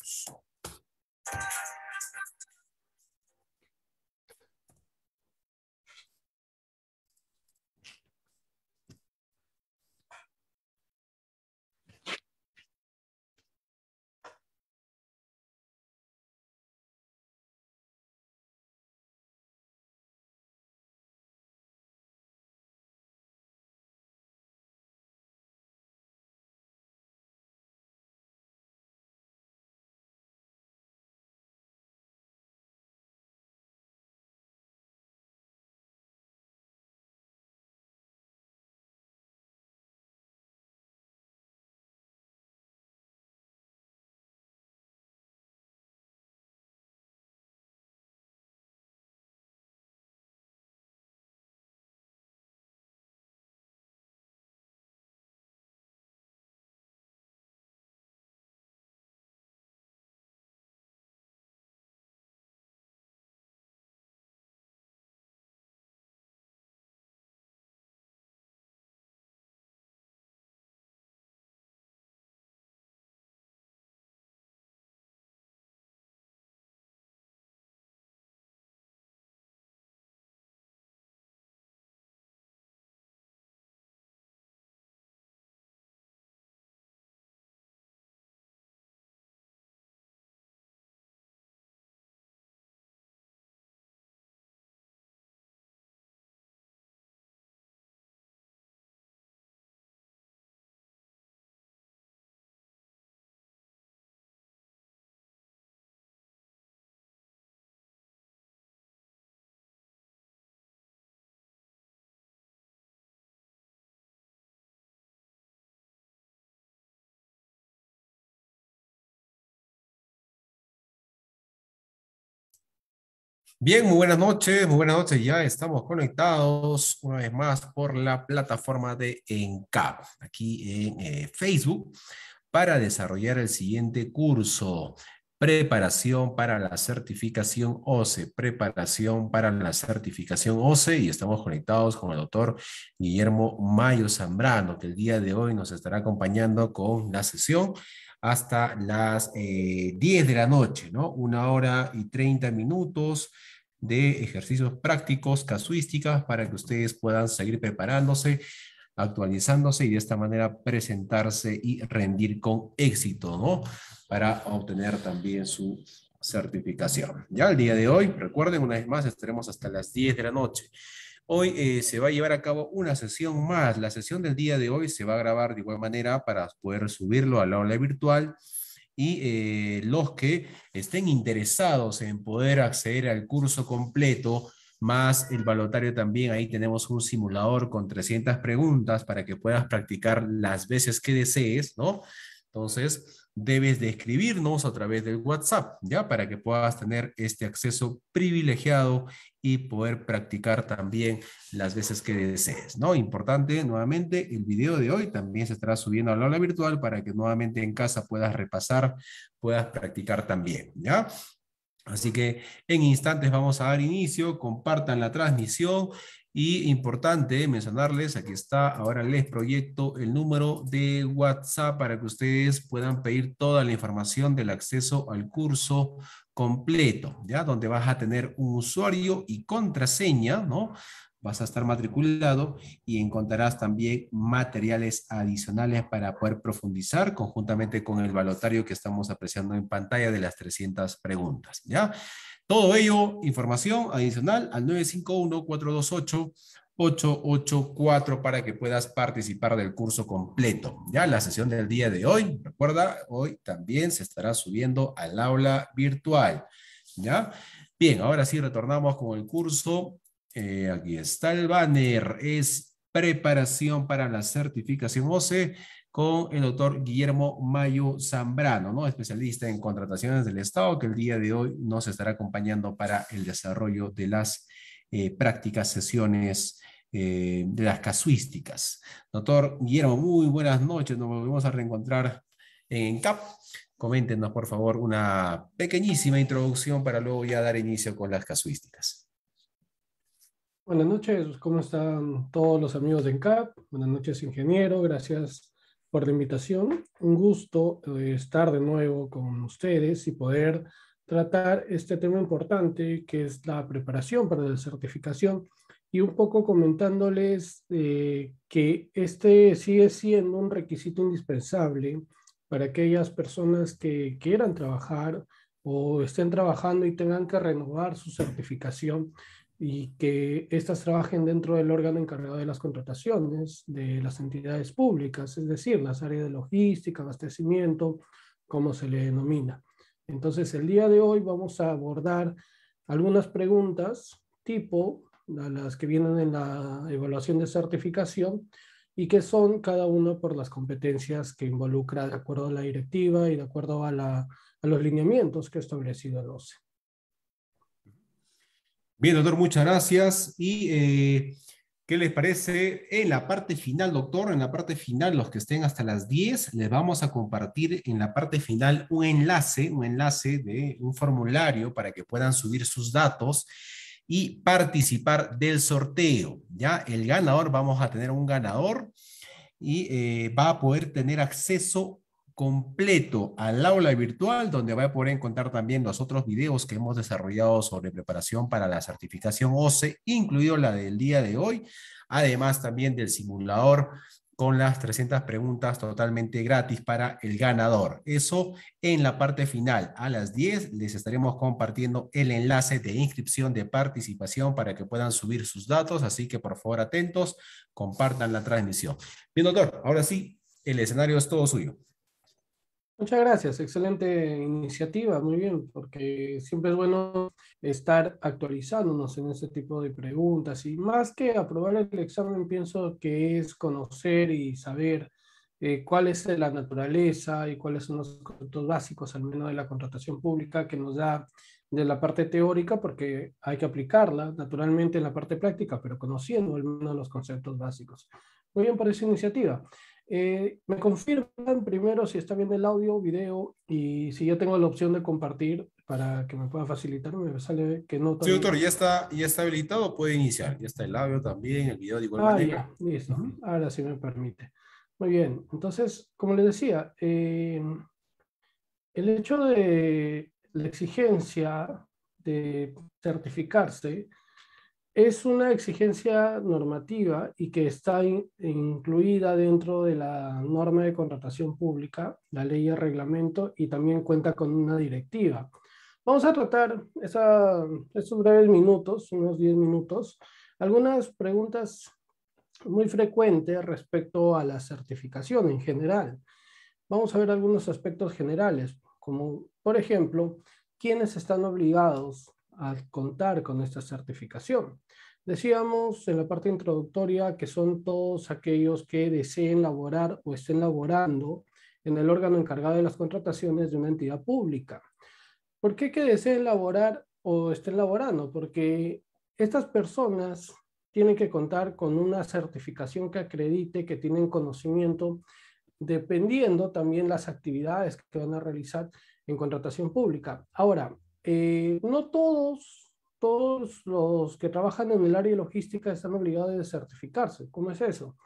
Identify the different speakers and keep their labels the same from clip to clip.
Speaker 1: groups. Bien, muy buenas noches, muy buenas noches. Ya estamos conectados una vez más por la plataforma de ENCAP, aquí en eh, Facebook, para desarrollar el siguiente curso. Preparación para la certificación OCE, preparación para la certificación OCE y estamos conectados con el doctor Guillermo Mayo Zambrano, que el día de hoy nos estará acompañando con la sesión hasta las 10 eh, de la noche, ¿no? Una hora y 30 minutos de ejercicios prácticos, casuísticas, para que ustedes puedan seguir preparándose, actualizándose y de esta manera presentarse y rendir con éxito, ¿no? Para obtener también su certificación. Ya el día de hoy, recuerden, una vez más, estaremos hasta las 10 de la noche. Hoy eh, se va a llevar a cabo una sesión más. La sesión del día de hoy se va a grabar de igual manera para poder subirlo a la aula virtual y eh, los que estén interesados en poder acceder al curso completo más el balotario también, ahí tenemos un simulador con 300 preguntas para que puedas practicar las veces que desees, ¿no? Entonces, debes de escribirnos a través del WhatsApp, ¿ya? Para que puedas tener este acceso privilegiado y poder practicar también las veces que desees, ¿no? Importante, nuevamente, el video de hoy también se estará subiendo a la aula virtual para que nuevamente en casa puedas repasar, puedas practicar también, ¿ya? Así que en instantes vamos a dar inicio, compartan la transmisión y importante mencionarles, aquí está, ahora les proyecto el número de WhatsApp para que ustedes puedan pedir toda la información del acceso al curso completo, ¿ya? Donde vas a tener un usuario y contraseña, ¿no? Vas a estar matriculado y encontrarás también materiales adicionales para poder profundizar conjuntamente con el balotario que estamos apreciando en pantalla de las 300 preguntas, ¿ya? Todo ello, información adicional al 951-428-884 para que puedas participar del curso completo. Ya la sesión del día de hoy, recuerda, hoy también se estará subiendo al aula virtual. ¿Ya? Bien, ahora sí retornamos con el curso. Eh, aquí está el banner. Es preparación para la certificación OCE con el doctor Guillermo Mayo Zambrano, ¿no? especialista en contrataciones del Estado, que el día de hoy nos estará acompañando para el desarrollo de las eh, prácticas sesiones eh, de las casuísticas. Doctor Guillermo, muy buenas noches, nos volvemos a reencontrar en CAP. Coméntenos, por favor, una pequeñísima introducción para luego ya dar inicio con las casuísticas.
Speaker 2: Buenas noches, ¿cómo están todos los amigos de CAP? Buenas noches, ingeniero, gracias por la invitación. Un gusto eh, estar de nuevo con ustedes y poder tratar este tema importante que es la preparación para la certificación y un poco comentándoles eh, que este sigue siendo un requisito indispensable para aquellas personas que quieran trabajar o estén trabajando y tengan que renovar su certificación y que éstas trabajen dentro del órgano encargado de las contrataciones de las entidades públicas, es decir, las áreas de logística, abastecimiento, como se le denomina. Entonces, el día de hoy vamos a abordar algunas preguntas tipo a las que vienen en la evaluación de certificación y que son cada una por las competencias que involucra de acuerdo a la directiva y de acuerdo a, a los lineamientos que ha establecido el OCE.
Speaker 1: Bien, doctor, muchas gracias. Y eh, ¿qué les parece? En la parte final, doctor, en la parte final, los que estén hasta las 10, les vamos a compartir en la parte final un enlace, un enlace de un formulario para que puedan subir sus datos y participar del sorteo. Ya el ganador, vamos a tener un ganador y eh, va a poder tener acceso completo al aula virtual, donde va a poder encontrar también los otros videos que hemos desarrollado sobre preparación para la certificación OCE, incluido la del día de hoy, además también del simulador con las 300 preguntas totalmente gratis para el ganador. Eso en la parte final. A las 10 les estaremos compartiendo el enlace de inscripción de participación para que puedan subir sus datos, así que por favor atentos, compartan la transmisión. Bien, doctor, ahora sí, el escenario es todo suyo.
Speaker 2: Muchas gracias, excelente iniciativa, muy bien, porque siempre es bueno estar actualizándonos en este tipo de preguntas y más que aprobar el examen, pienso que es conocer y saber eh, cuál es la naturaleza y cuáles son los conceptos básicos, al menos de la contratación pública, que nos da de la parte teórica, porque hay que aplicarla naturalmente en la parte práctica, pero conociendo al menos los conceptos básicos. Muy bien por esa iniciativa. Eh, me confirman primero si está bien el audio, video y si yo tengo la opción de compartir para que me pueda facilitar. Me sale que no. Sí, doctor, ya
Speaker 1: está, ya está habilitado, puede iniciar. Ya está el audio también, el video de igual ah, manera.
Speaker 2: listo. Ahora sí me permite. Muy bien. Entonces, como les decía, em, el hecho de la exigencia de certificarse es una exigencia normativa y que está incluida dentro de la norma de contratación pública, la ley de reglamento, y también cuenta con una directiva. Vamos a tratar esa, estos breves minutos, unos 10 minutos, algunas preguntas muy frecuentes respecto a la certificación en general. Vamos a ver algunos aspectos generales, como por ejemplo, quiénes están obligados al contar con esta certificación. Decíamos en la parte introductoria que son todos aquellos que deseen laborar o estén laborando en el órgano encargado de las contrataciones de una entidad pública. ¿Por qué que deseen laborar o estén laborando? Porque estas personas tienen que contar con una certificación que acredite que tienen conocimiento, dependiendo también las actividades que van a realizar en contratación pública. Ahora, eh, no todos, todos los que trabajan en el área logística están obligados a certificarse. ¿Cómo es eso?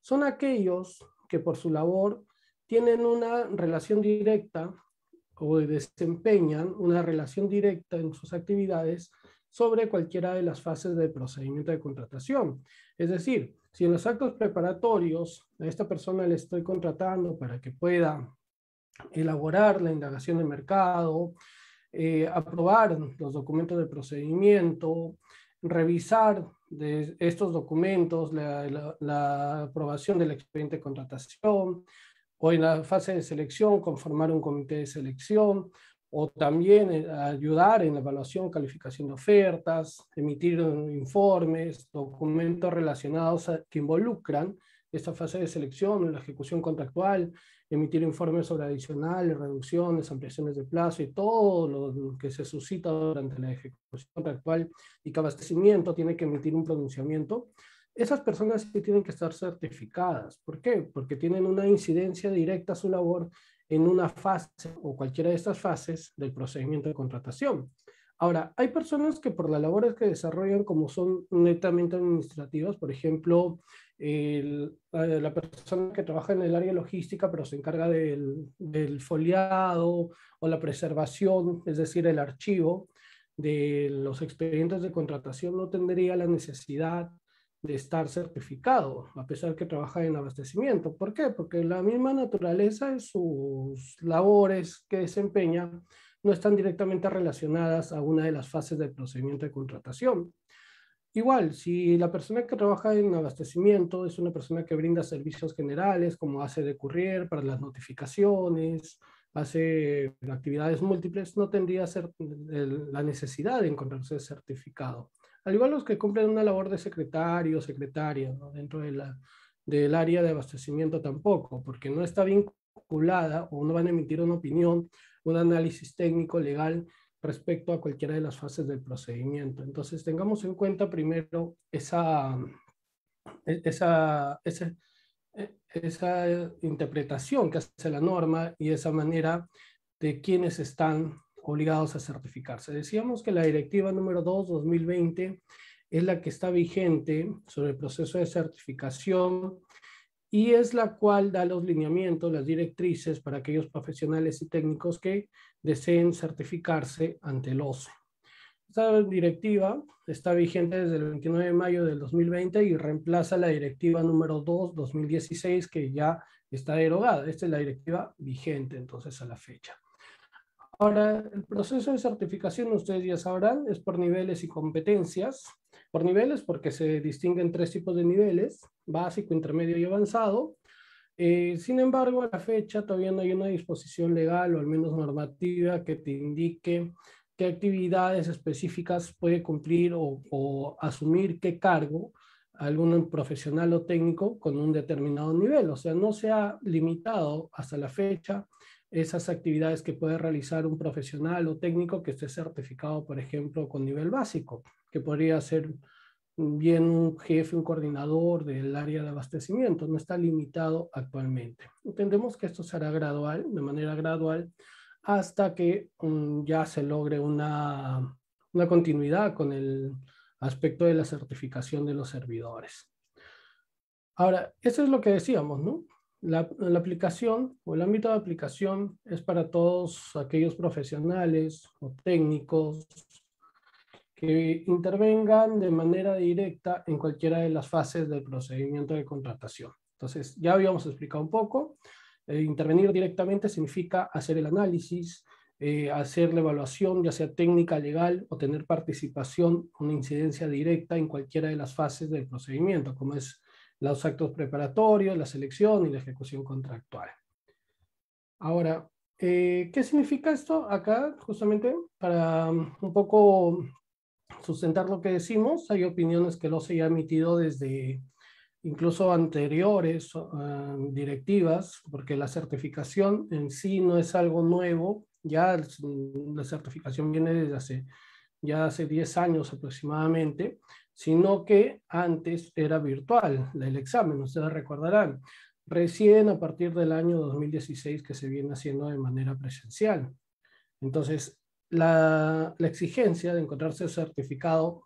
Speaker 2: Son aquellos que por su labor tienen una relación directa o desempeñan una relación directa en sus actividades sobre cualquiera de las fases del procedimiento de contratación. Es decir, si en los actos preparatorios a esta persona le estoy contratando para que pueda elaborar la indagación de mercado, eh, aprobar los documentos de procedimiento, revisar de estos documentos, la, aprobación del expediente de contratación, o en la fase de selección, conformar un comité de selección, o también eh, ayudar en la evaluación, calificación de ofertas, emitir informes, documentos relacionados que involucran esta fase de selección, la ejecución contractual, emitir informes sobre adicionales, reducciones, ampliaciones de plazo y todo lo que se suscita durante la ejecución actual y que abastecimiento tiene que emitir un pronunciamiento. Esas personas sí tienen que estar certificadas. ¿Por qué? Porque tienen una incidencia directa a su labor en una fase o cualquiera de estas fases del procedimiento de contratación. Ahora, hay personas que por las labores que desarrollan como son netamente administrativas, por ejemplo, eh, la persona que trabaja en el área logística pero se encarga del, del foliado o la preservación, es decir, el archivo de los expedientes de contratación no tendría la necesidad de estar certificado, a pesar que trabaja en abastecimiento. ¿Por qué? Porque la misma naturaleza de sus labores que desempeña no están directamente relacionadas a una de las fases del procedimiento de contratación. Igual, si la persona que trabaja en abastecimiento es una persona que brinda servicios generales, como hace de courier para las notificaciones, hace actividades múltiples, no tendría la necesidad de encontrarse certificado. Al igual los que cumplen una labor de secretario o secretaria dentro del área de abastecimiento tampoco, porque no está vinculada o no van a emitir una opinión un análisis técnico legal respecto a cualquiera de las fases del procedimiento. Entonces, tengamos en cuenta primero esa, e-, esa, e-, esa, interpretación que hace la norma y esa manera de quienes están obligados a certificarse. Decíamos que la directiva número 2, 2020, es la que está vigente sobre el proceso de certificación y es la cual da los lineamientos, las directrices para aquellos profesionales y técnicos que deseen certificarse ante el OCE. Esta directiva está vigente desde el 29 de mayo del 2020 y reemplaza la directiva número 2 2016 que ya está derogada. Esta es la directiva vigente entonces a la fecha. Ahora, el proceso de certificación, ustedes ya sabrán, es por niveles y competencias. Por niveles, porque se distinguen tres tipos de niveles, básico, intermedio y avanzado. Eh, sin embargo, a la fecha todavía no hay una disposición legal o al menos normativa que te indique qué actividades específicas puede cumplir o, o asumir qué cargo algún profesional o técnico con un determinado nivel. O sea, no se ha limitado hasta la fecha esas actividades que puede realizar un profesional o técnico que esté certificado, por ejemplo, con nivel básico que podría ser bien un jefe, un coordinador del área de abastecimiento, no está limitado actualmente. Entendemos que esto será gradual, de manera gradual, hasta que mm, ya se logre una, continuidad con el aspecto de la certificación de los servidores. Ahora, eso es lo que decíamos, ¿no? La, la, aplicación o el ámbito de aplicación es para todos aquellos profesionales o técnicos intervengan de manera directa en cualquiera de las fases del procedimiento de contratación. Entonces, ya habíamos explicado un poco, eh, intervenir directamente significa hacer el análisis, eh, hacer la evaluación, ya sea técnica, legal, o tener participación, una incidencia directa en cualquiera de las fases del procedimiento, como es los actos preparatorios, la selección y la ejecución contractual. Ahora, eh, ¿qué significa esto acá? Justamente para um, un poco sustentar lo que decimos. Hay opiniones que lo se ha emitido desde incluso anteriores ah, directivas, porque la certificación en sí no es algo nuevo. Ya mm, la certificación viene desde hace ya hace 10 años aproximadamente, sino que antes era virtual el examen, ustedes recordarán, recién a partir del año 2016 que se viene haciendo de manera presencial. Entonces, la, la exigencia de encontrarse certificado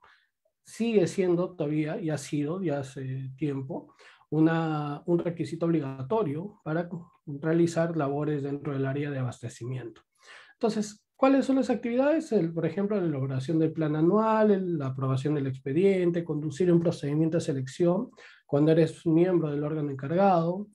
Speaker 2: sigue siendo todavía y ha sido ya hace tiempo una, un requisito obligatorio para realizar labores dentro del área de abastecimiento. Entonces, ¿cuáles son las actividades? El, por ejemplo, la elaboración del plan anual, la aprobación del expediente, conducir un procedimiento de selección cuando eres miembro del órgano encargado,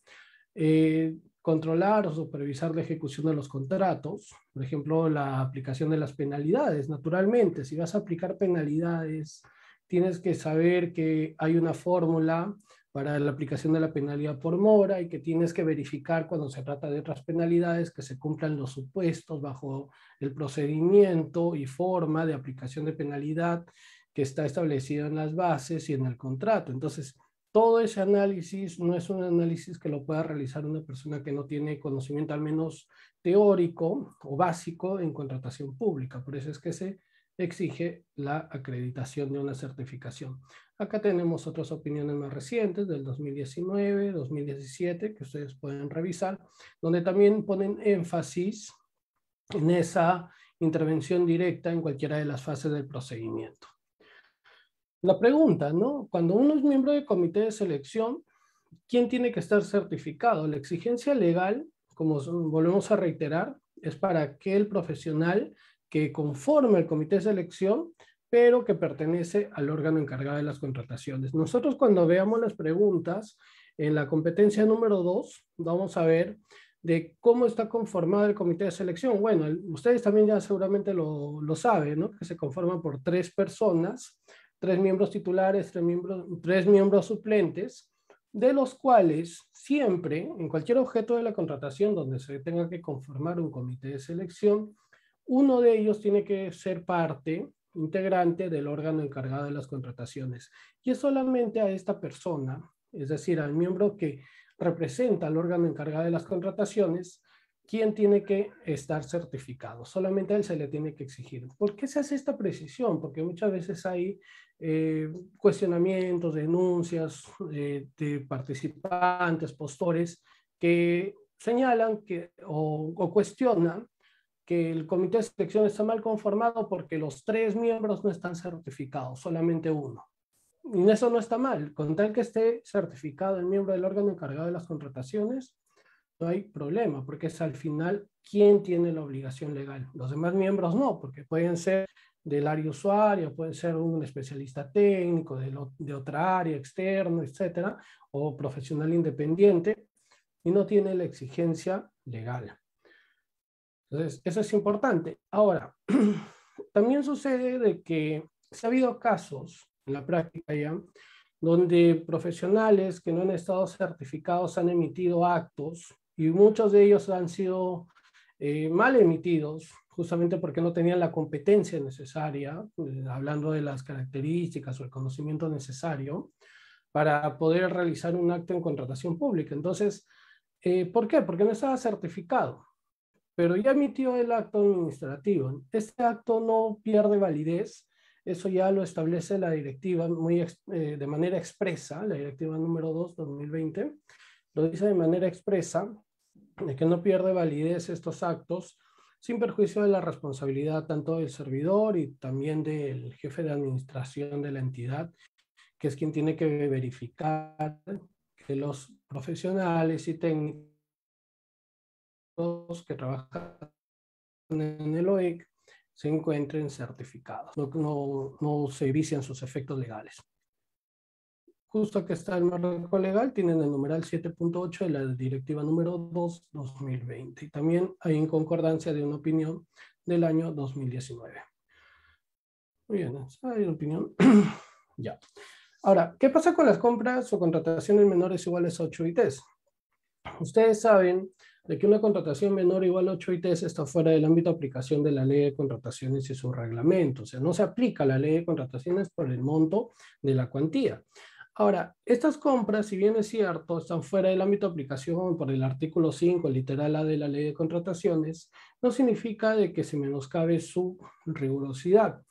Speaker 2: eh, controlar o supervisar la ejecución de los contratos, por ejemplo, la aplicación de las penalidades. Naturalmente, si vas a aplicar penalidades, tienes que saber que hay una fórmula para la aplicación de la penalidad por mora y que tienes que verificar cuando se trata de otras penalidades que se cumplan los supuestos bajo el procedimiento y forma de aplicación de penalidad que está establecido en las bases y en el contrato. Entonces, todo ese análisis no es un análisis que lo pueda realizar una persona que no tiene conocimiento al menos teórico o básico en contratación pública. Por eso es que se exige la acreditación de una certificación. Acá tenemos otras opiniones más recientes del 2019, 2017, que ustedes pueden revisar, donde también ponen énfasis en esa intervención directa en cualquiera de las fases del procedimiento la pregunta, ¿no? Cuando uno es miembro del comité de selección, ¿quién tiene que estar certificado? La exigencia legal, como volvemos a reiterar, es para aquel profesional que conforma el comité de selección, pero que pertenece al órgano encargado de las contrataciones. Nosotros cuando veamos las preguntas en la competencia número dos, vamos a ver de cómo está conformado el comité de selección. Bueno, ustedes también ya seguramente lo, lo saben, ¿no? Que se conforma por tres personas tres miembros titulares, tres miembros, tres miembros suplentes, de los cuales siempre, en cualquier objeto de la contratación donde se tenga que conformar un comité de selección, uno de ellos tiene que ser parte integrante del órgano encargado de las contrataciones. Y es solamente a esta persona, es decir, al miembro que representa al órgano encargado de las contrataciones, quien tiene que estar certificado. Solamente a él se le tiene que exigir. ¿Por qué se hace esta precisión? Porque muchas veces hay eh, cuestionamientos, denuncias eh, de participantes, postores, que señalan que, o, o, cuestionan que el comité de selección está mal conformado porque los tres miembros no están certificados, solamente uno. Y eso no está mal, con tal que esté certificado el miembro del órgano encargado de las contrataciones, no hay problema, porque es al final quien tiene la obligación legal. Los demás miembros no, porque pueden ser del área usuaria, puede ser un especialista técnico de, otra área, externa, etcétera, o profesional independiente, y no tiene la exigencia legal. Entonces, eso es importante. Ahora, también sucede de que se ha habido casos en la práctica ya, donde profesionales que no han estado certificados han emitido actos y muchos de ellos han sido eh, mal emitidos justamente porque no tenían la competencia necesaria, eh, hablando de las características o el conocimiento necesario, para poder realizar un acto en contratación pública. Entonces, eh, ¿por qué? Porque no estaba certificado, pero ya emitió el acto administrativo. Este acto no pierde validez, eso ya lo establece la directiva muy, eh, de manera expresa, la directiva número 2, 2020, lo dice de manera expresa, de que no pierde validez estos actos sin perjuicio de la responsabilidad tanto del servidor y también del jefe de administración de la entidad, que es quien tiene que verificar que los profesionales y técnicos que trabajan en el OEC se encuentren certificados, no, no se vician sus efectos legales justo que está el marco legal, tienen el numeral 7.8 de la directiva número 2 2020 y también hay inconcordancia de una opinión del año 2019. Muy bien, hay una opinión. ya. Ahora, ¿qué pasa con las compras o contrataciones menores iguales a 8 ITs? Ustedes saben de que una contratación menor igual a 8 ITs está fuera del ámbito de aplicación de la ley de contrataciones y su reglamento. O sea, no se aplica la ley de contrataciones por el monto de la cuantía. Ahora, estas compras, si bien es cierto, están fuera del ámbito de aplicación por el artículo 5, literal A de la ley de contrataciones, no significa de que se menoscabe su rigurosidad,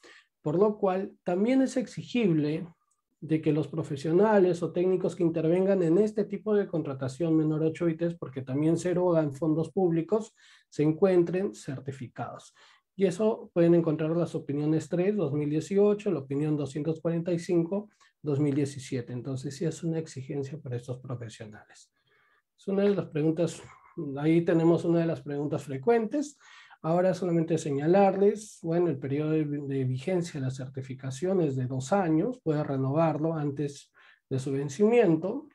Speaker 2: por lo cual también es exigible de que los profesionales o técnicos que intervengan en este tipo de contratación menor 8 3, porque también se erogan fondos públicos, se encuentren certificados. Y eso pueden encontrar las opiniones 3, 2018, la opinión 245 2017. Entonces, sí es una exigencia para estos profesionales. Es una de las preguntas, ahí tenemos una de las preguntas frecuentes. Ahora solamente señalarles, bueno, el periodo de, vigencia de la certificación es de dos años, puede renovarlo antes de su vencimiento.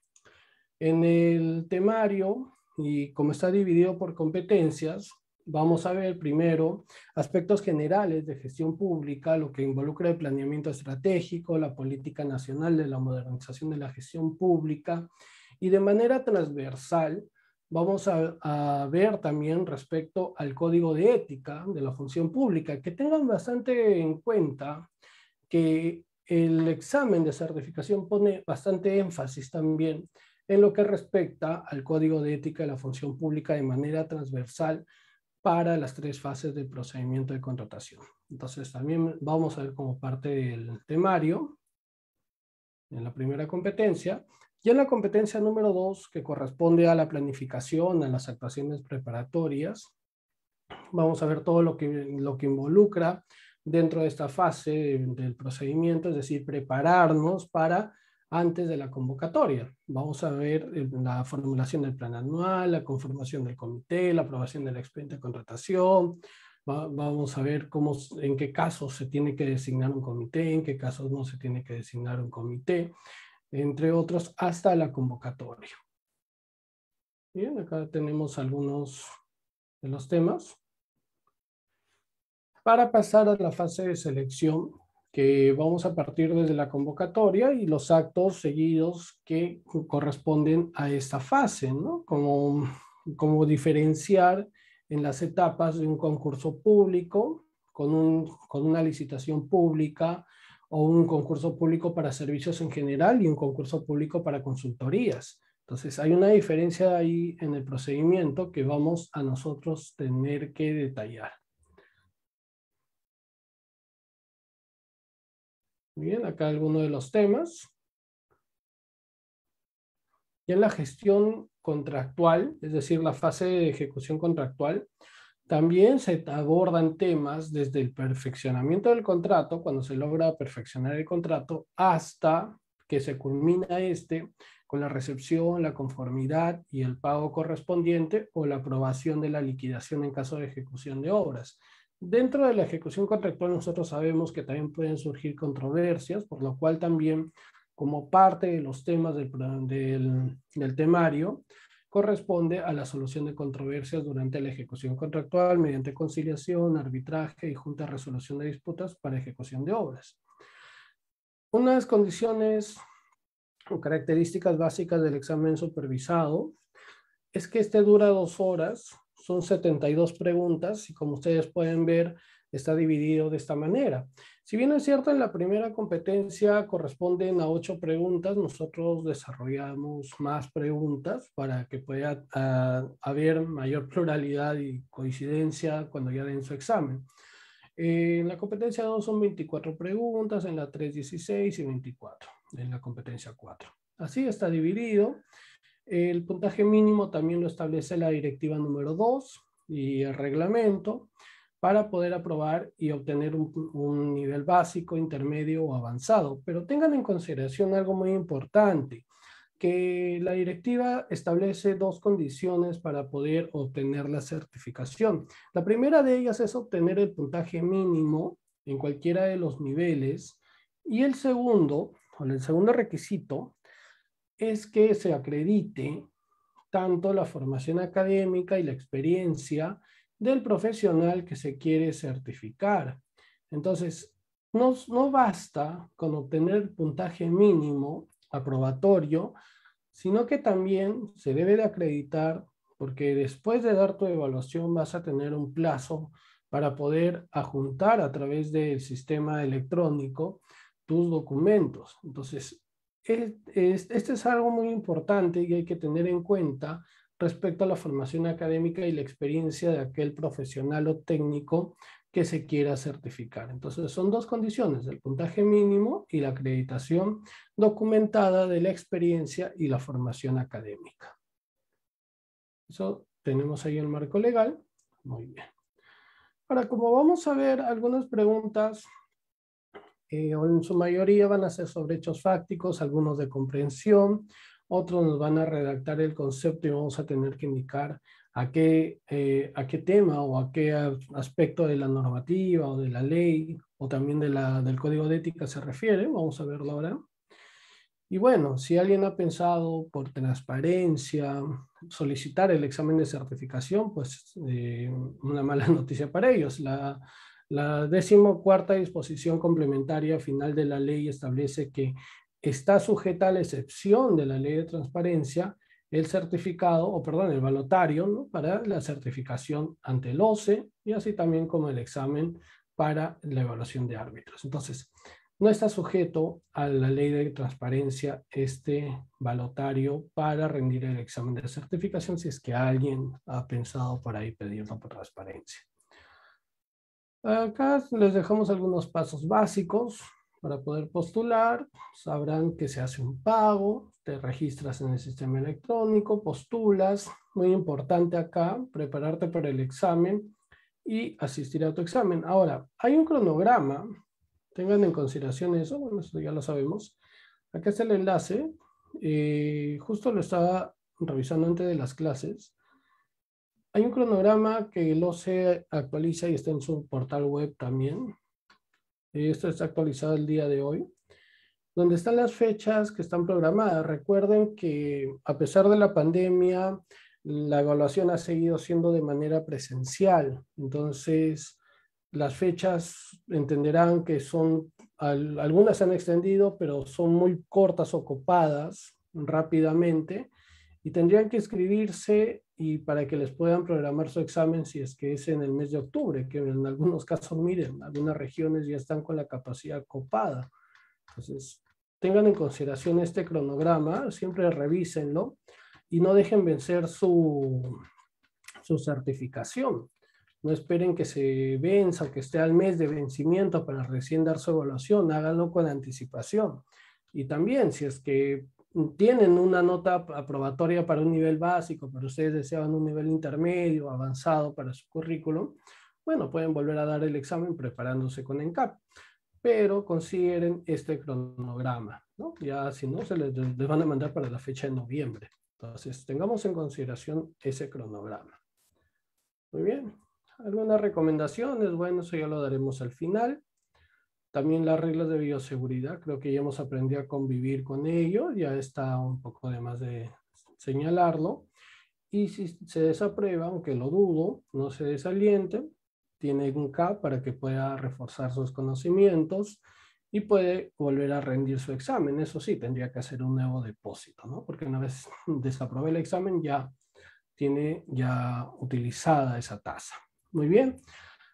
Speaker 2: En el temario, y como está dividido por competencias, Vamos a ver primero aspectos generales de gestión pública, lo que involucra el planeamiento estratégico, la política nacional de la modernización de la gestión pública y de manera transversal vamos a, ver también respecto al código de ética de la función pública, que tengan bastante en cuenta que el examen de certificación pone bastante énfasis también en lo que respecta al código de ética de la función pública de manera transversal para las tres fases del procedimiento de contratación. Entonces también vamos a ver como parte del temario en la primera competencia. Y en la competencia número dos, que corresponde a la planificación, a las actuaciones preparatorias, vamos a ver todo lo que, lo que involucra dentro de esta fase del procedimiento, es decir, prepararnos para antes de la convocatoria. Vamos a ver eh, la formulación del plan anual, la conformación del comité, la aprobación del expediente de contratación. vamos a ver cómo, en qué casos se tiene que designar un comité, en qué casos no se tiene que designar un comité, entre otros, hasta la convocatoria. Bien, acá tenemos algunos de los temas. Para pasar a la fase de selección, que vamos a partir desde la convocatoria y los actos seguidos que corresponden a esta fase, ¿no? Como, como diferenciar en las etapas de un concurso público con, un, con una licitación pública o un concurso público para servicios en general y un concurso público para consultorías. Entonces, hay una diferencia ahí en el procedimiento que vamos a nosotros tener que detallar. bien, acá algunos de los temas. Y en la gestión contractual, es decir, la fase de ejecución contractual, también se abordan temas desde el perfeccionamiento del contrato, cuando se logra perfeccionar el contrato, hasta que se culmina este con la recepción, la conformidad y el pago correspondiente o la aprobación de la liquidación en caso de ejecución de obras. Dentro de la ejecución contractual nosotros sabemos que también pueden surgir controversias, por lo cual también como parte de los temas del, temario corresponde a la solución de controversias durante la ejecución contractual mediante conciliación, arbitraje y junta de resolución de disputas para ejecución de obras. Una de las condiciones o características básicas del examen supervisado es que este dura dos horas son 72 preguntas y como ustedes pueden ver, está dividido de esta manera. Si bien es cierto, en la primera competencia corresponden a ocho preguntas, nosotros desarrollamos más preguntas para que pueda ah, haber mayor pluralidad y coincidencia cuando ya den su examen. Eh, en la competencia 2 son 24 preguntas, en la 3 16 y 24, en la competencia 4. Así está dividido. El puntaje mínimo también lo establece la directiva número 2 y el reglamento para poder aprobar y obtener un, nivel básico, intermedio o avanzado. Pero tengan en consideración algo muy importante, que la directiva establece dos condiciones para poder obtener la certificación. La primera de ellas es obtener el puntaje mínimo en cualquiera de los niveles y el segundo, o el segundo requisito, es que se acredite tanto la formación académica y la experiencia del profesional que se quiere certificar. Entonces, no, no basta con obtener puntaje mínimo aprobatorio, sino que también se debe de acreditar porque después de dar tu evaluación vas a tener un plazo para poder ajuntar a través del sistema electrónico tus documentos. Entonces, este es algo muy importante y hay que tener en cuenta respecto a la formación académica y la experiencia de aquel profesional o técnico que se quiera certificar. Entonces, son dos condiciones, el puntaje mínimo y la acreditación documentada de la experiencia y la formación académica. Eso tenemos ahí el marco legal. Muy bien. Ahora, como vamos a ver algunas preguntas eh, en su mayoría van a ser sobre hechos fácticos, algunos de comprensión, otros nos van a redactar el concepto y vamos a tener que indicar a qué, eh, a qué tema o a qué aspecto de la normativa o de la ley o también de la, del código de ética se refiere, vamos a verlo ahora. Y bueno, si alguien ha pensado por transparencia solicitar el examen de certificación, pues eh, una mala noticia para ellos. La, la decimocuarta disposición complementaria final de la ley establece que está sujeta a la excepción de la ley de transparencia el certificado, o perdón, el valotario para la certificación ante el OCE y así también como el examen para la evaluación de árbitros. Entonces, no está sujeto a la ley de transparencia este valotario para rendir el examen de certificación si es que alguien ha pensado por ahí pedirlo por transparencia. Acá les dejamos algunos pasos básicos para poder postular. Sabrán que se hace un pago, te registras en el sistema electrónico, postulas. Muy importante acá, prepararte para el examen y asistir a tu examen. Ahora, hay un cronograma. Tengan en consideración eso. Bueno, eso ya lo sabemos. Acá está el enlace. Eh, justo lo estaba revisando antes de las clases. Hay un cronograma que lo se actualiza y está en su portal web también. Esto está actualizado el día de hoy, donde están las fechas que están programadas. Recuerden que a pesar de la pandemia, la evaluación ha seguido siendo de manera presencial. Entonces, las fechas entenderán que son, algunas se han extendido, pero son muy cortas, ocupadas rápidamente, y tendrían que inscribirse y para que les puedan programar su examen si es que es en el mes de octubre, que en algunos casos, miren, algunas regiones ya están con la capacidad copada. Entonces, tengan en consideración este cronograma, siempre revísenlo y no dejen vencer su, su certificación. No esperen que se venza o que esté al mes de vencimiento para recién dar su evaluación, háganlo con anticipación. Y también, si es que tienen una nota aprobatoria para un nivel básico, pero ustedes deseaban un nivel intermedio, avanzado para su currículum, bueno, pueden volver a dar el examen preparándose con ENCAP, pero consideren este cronograma, ¿no? Ya si no, se les, van a mandar para la fecha de noviembre. Entonces, tengamos en consideración ese cronograma. Muy bien. ¿Algunas recomendaciones? Bueno, eso ya lo daremos al final. También las reglas de bioseguridad, creo que ya hemos aprendido a convivir con ello, ya está un poco de más de señalarlo. Y si se desaprueba, aunque lo dudo, no se desaliente, tiene un K para que pueda reforzar sus conocimientos y puede volver a rendir su examen. Eso sí, tendría que hacer un nuevo depósito, ¿no? Porque una vez desaprobé el examen ya tiene ya utilizada esa tasa. Muy bien,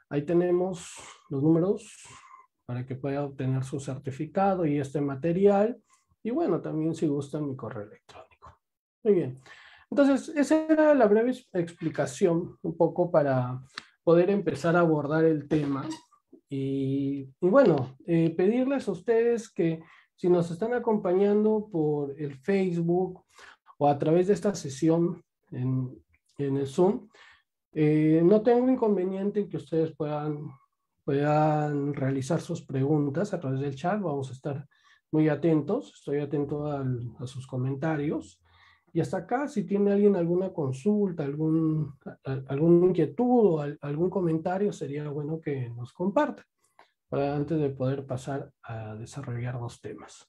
Speaker 2: ahí tenemos los números para que pueda obtener su certificado y este material. Y bueno, también si gustan mi correo electrónico. Muy bien. Entonces, esa era la breve explicación un poco para poder empezar a abordar el tema. Y, bueno, eh, pedirles a ustedes que si nos están acompañando por el Facebook o a través de esta sesión en, en el Zoom, eh, no tengo inconveniente en que ustedes puedan puedan realizar sus preguntas a través del chat. Vamos a estar muy atentos. Estoy atento al, a sus comentarios. Y hasta acá, si tiene alguien alguna consulta, algún, algún alguna inquietud o algún comentario, sería bueno que nos comparta para antes de poder pasar a desarrollar los temas.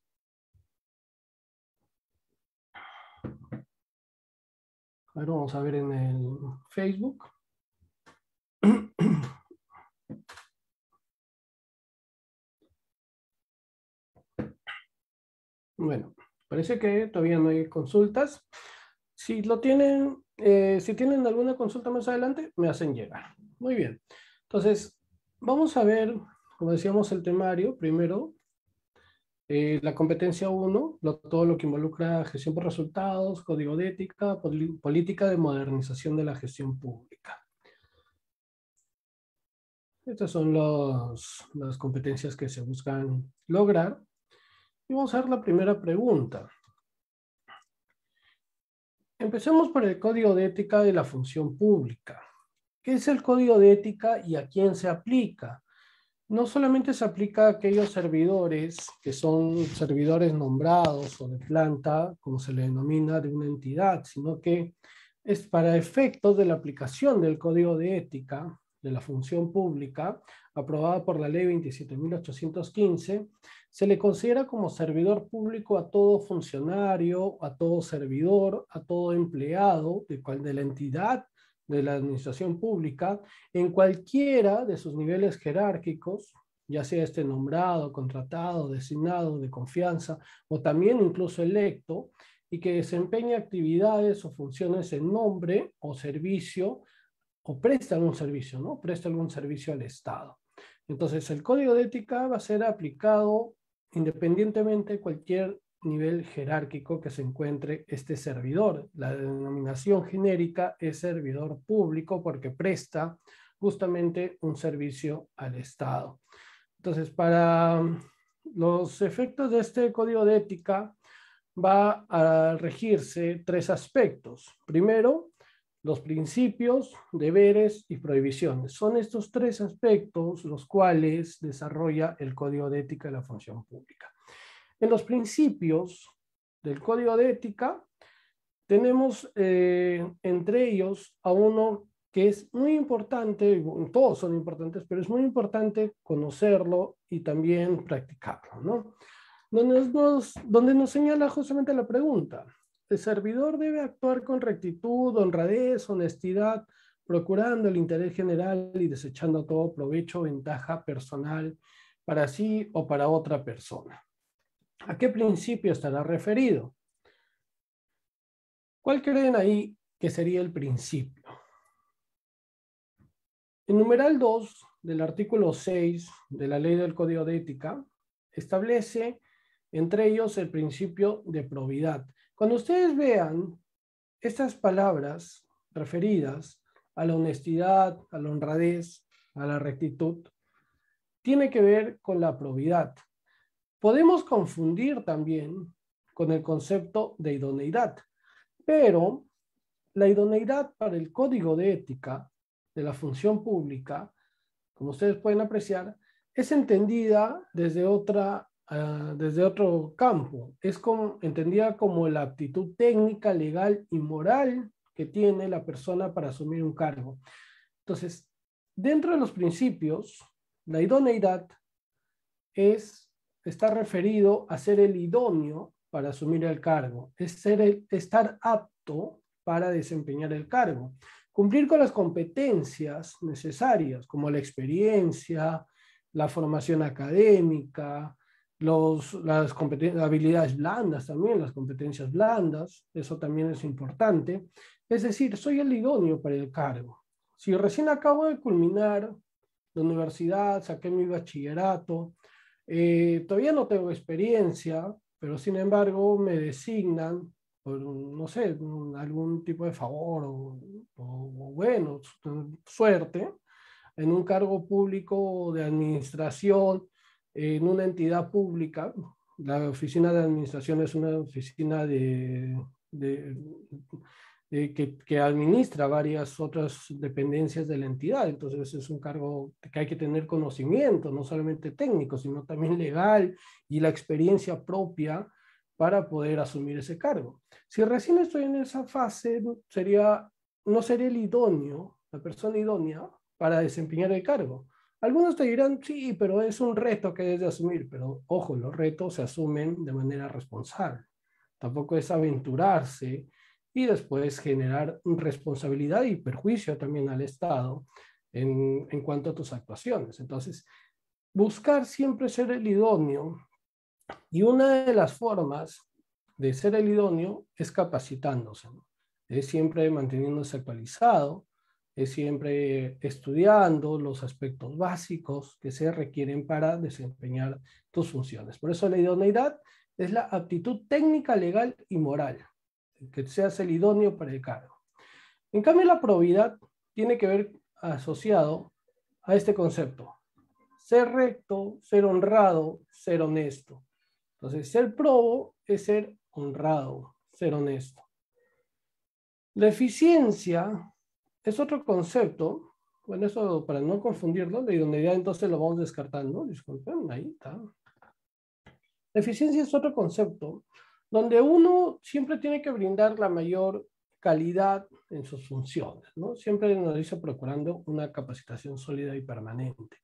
Speaker 2: Ahora vamos a ver en el Facebook. Bueno, parece que todavía no hay consultas. Si lo tienen, eh, si tienen alguna consulta más adelante, me hacen llegar. Muy bien. Entonces, vamos a ver, como decíamos, el temario. Primero, eh, la competencia 1, todo lo que involucra gestión por resultados, código de ética, política de modernización de la gestión pública. Estas son las competencias que se buscan lograr y vamos a ver la primera pregunta. Empecemos por el código de ética de la función pública. ¿Qué es el código de ética y a quién se aplica? No solamente se aplica a aquellos servidores que son servidores nombrados o de planta, como se le denomina, de una entidad, sino que es para efectos de la aplicación del código de ética de la función pública, aprobada por la ley 27.815, se le considera como servidor público a todo funcionario, a todo servidor, a todo empleado de, cual, de la entidad de la administración pública en cualquiera de sus niveles jerárquicos, ya sea este nombrado, contratado, designado, de confianza o también incluso electo, y que desempeña actividades o funciones en nombre o servicio o presta algún servicio, ¿no? Presta algún servicio al Estado. Entonces, el código de ética va a ser aplicado independientemente de cualquier nivel jerárquico que se encuentre este servidor. La denominación genérica es servidor público porque presta justamente un servicio al Estado. Entonces, para um, los efectos de este código de ética va a regirse tres aspectos. Primero, los principios, deberes y prohibiciones. Son estos tres aspectos los cuales desarrolla el Código de Ética de la Función Pública. En los principios del Código de Ética tenemos eh, entre ellos a uno que es muy importante, todos son importantes, pero es muy importante conocerlo y también practicarlo, ¿no? Donde nos, donde nos señala justamente la pregunta, el servidor debe actuar con rectitud, honradez, honestidad, procurando el interés general y desechando todo provecho o ventaja personal para sí o para otra persona. ¿A qué principio estará referido? ¿Cuál creen ahí que sería el principio? El numeral 2 del artículo 6 de la ley del Código de Ética establece entre ellos el principio de probidad, cuando ustedes vean estas palabras referidas a la honestidad, a la honradez, a la rectitud, tiene que ver con la probidad. Podemos confundir también con el concepto de idoneidad, pero la idoneidad para el código de ética de la función pública, como ustedes pueden apreciar, es entendida desde otra Ah, desde otro campo. Es entendida como la actitud técnica, legal y moral que tiene la persona para asumir un cargo. Entonces, dentro de los principios, la idoneidad es, está referido a ser el idóneo para asumir el cargo, es ser el, estar apto para desempeñar el cargo, cumplir con las competencias necesarias, como la experiencia, la formación académica, las habilidades blandas también, las competencias blandas, eso también es importante. Es decir, soy el idóneo para el cargo. Si recién acabo de culminar la universidad, saqué mi bachillerato, eh, todavía no tengo experiencia, pero sin embargo me designan por, no sé, algún tipo de favor o, o bueno, suerte en un cargo público de administración en una entidad pública. La oficina de administración es una oficina de, que, administra varias otras dependencias de la entidad. Entonces es un cargo que hay que tener conocimiento, no solamente técnico, sino también legal y la experiencia propia para poder asumir ese cargo. Si recién estoy en esa fase, sería, no sería el idóneo, la persona idónea para desempeñar el cargo. Algunos te dirán, sí, pero es un reto que debes de asumir, pero ojo, los retos se asumen de manera responsable. Tampoco es aventurarse y después generar responsabilidad y perjuicio también al Estado en, cuanto a tus actuaciones. Entonces, buscar siempre ser el idóneo y una de las formas de ser el idóneo es capacitándose, es siempre manteniéndose actualizado, es siempre estudiando los aspectos básicos que se requieren para desempeñar tus funciones. Por eso la idoneidad es la aptitud técnica, legal y moral, que seas el idóneo para el cargo. En cambio, la probidad tiene que ver asociado a este concepto. Ser recto, ser honrado, ser honesto. Entonces, ser probo es ser honrado, ser honesto. La eficiencia es otro concepto, bueno, eso para no confundirlo, de idoneidad entonces lo vamos descartando, disculpen, ahí está. eficiencia es otro concepto, donde uno siempre tiene que brindar la mayor calidad en sus funciones, ¿no? Siempre nos dice procurando una capacitación sólida y permanente.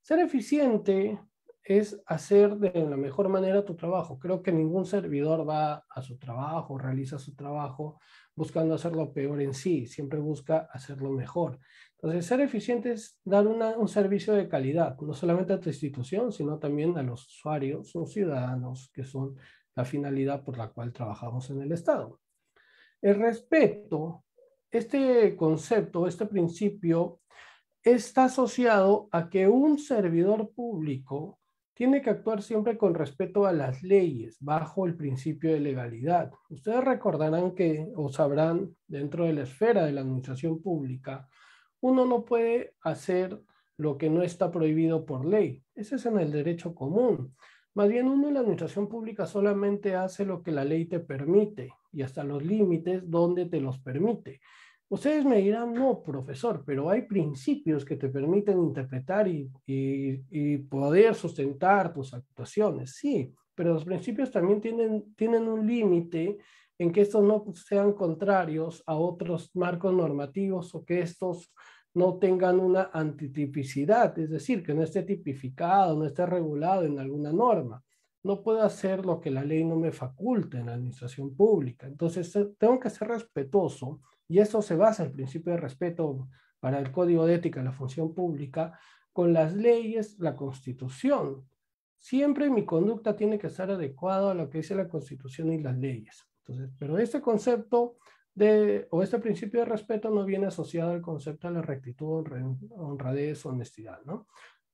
Speaker 2: Ser eficiente es hacer de la mejor manera tu trabajo. Creo que ningún servidor va a su trabajo, realiza su trabajo buscando hacerlo peor en sí, siempre busca hacerlo mejor. Entonces, ser eficiente es dar un servicio de calidad, no solamente a tu institución, sino también a los usuarios o ciudadanos, que son la finalidad por la cual trabajamos en el Estado. El respeto, este concepto, este principio, está asociado a que un servidor público tiene que actuar siempre con respeto a las leyes, bajo el principio de legalidad. Ustedes recordarán que, o sabrán, dentro de la esfera de la administración pública, uno no puede hacer lo que no está prohibido por ley. Ese es en el derecho común. Más bien uno en la administración pública solamente hace lo que la ley te permite y hasta los límites donde te los permite. Ustedes me dirán, no, profesor, pero hay principios que te permiten interpretar y, y, poder sustentar tus actuaciones. Sí, pero los principios también tienen, tienen un límite en que estos no sean contrarios a otros marcos normativos o que estos no tengan una antitipicidad, es decir, que no esté tipificado, no esté regulado en alguna norma. No puedo hacer lo que la ley no me faculta en la administración pública. Entonces, tengo que ser respetuoso y eso se basa en el principio de respeto para el código de ética de la función pública con las leyes, la constitución. Siempre mi conducta tiene que estar adecuada a lo que dice la constitución y las leyes. pero este concepto de, o este principio de respeto no viene asociado al concepto de la rectitud, honradez, honestidad, ¿no?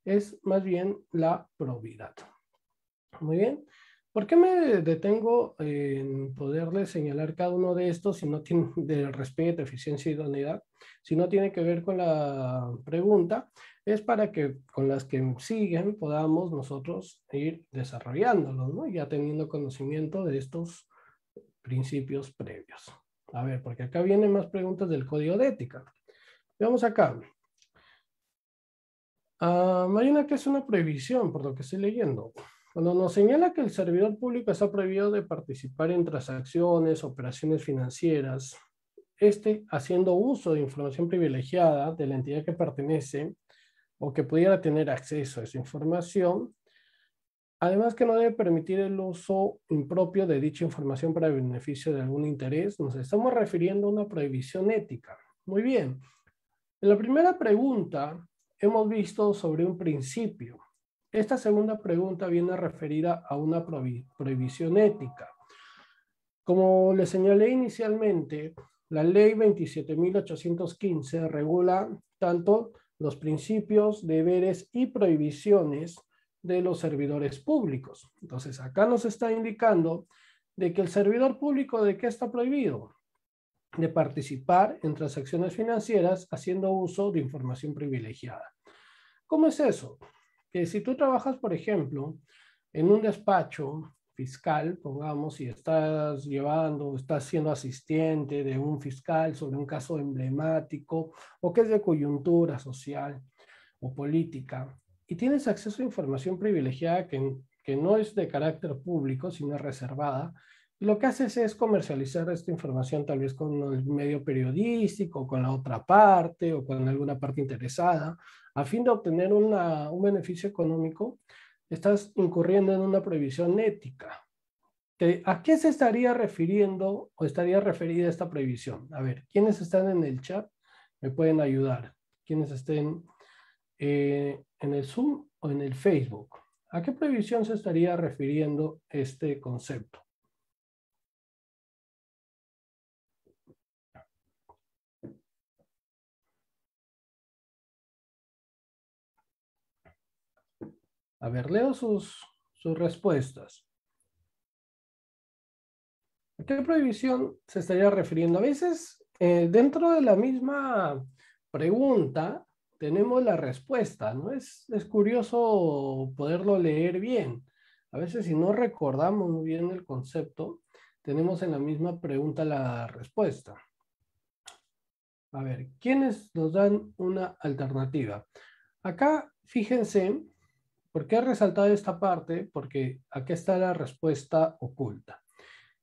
Speaker 2: Es más bien la probidad. Muy bien. ¿Por qué me detengo en poderles señalar cada uno de estos si no tiene de respeto, eficiencia y idoneidad? Si no tiene que ver con la pregunta, es para que con las que siguen podamos nosotros ir desarrollándolos, ¿no? Ya teniendo conocimiento de estos principios previos. A ver, porque acá vienen más preguntas del código de ética. Veamos acá. Uh, Marina, que es una prohibición? Por lo que estoy leyendo. Cuando nos señala que el servidor público está prohibido de participar en transacciones, operaciones financieras, este, haciendo uso de información privilegiada de la entidad que pertenece o que pudiera tener acceso a esa información, además que no debe permitir el uso impropio de dicha información para beneficio de algún interés, nos estamos refiriendo a una prohibición ética. Muy bien. En la primera pregunta hemos visto sobre un principio, esta segunda pregunta viene referida a una prohibición ética. Como le señalé inicialmente, la ley 27.815 regula tanto los principios, deberes y prohibiciones de los servidores públicos. Entonces, acá nos está indicando de que el servidor público de qué está prohibido? De participar en transacciones financieras haciendo uso de información privilegiada. ¿Cómo es eso? si tú trabajas, por ejemplo, en un despacho fiscal, pongamos, y estás llevando, estás siendo asistente de un fiscal sobre un caso emblemático o que es de coyuntura social o política, y tienes acceso a información privilegiada que, que no es de carácter público, sino reservada, lo que haces es comercializar esta información tal vez con el medio periodístico, con la otra parte o con alguna parte interesada, a fin de obtener un beneficio económico, estás incurriendo en una prohibición ética. ¿A qué se estaría refiriendo o estaría referida esta prohibición? A ver, quienes están en el chat me pueden ayudar. Quienes estén eh, en el Zoom o en el Facebook. ¿A qué prohibición se estaría refiriendo este concepto? A ver, leo sus, sus respuestas. ¿A qué prohibición se estaría refiriendo? A veces, eh, dentro de la misma pregunta, tenemos la respuesta, ¿no? Es, es curioso poderlo leer bien. A veces, si no recordamos muy bien el concepto, tenemos en la misma pregunta la respuesta. A ver, ¿quiénes nos dan una alternativa? Acá, fíjense ¿Por qué he resaltado esta parte? Porque aquí está la respuesta oculta.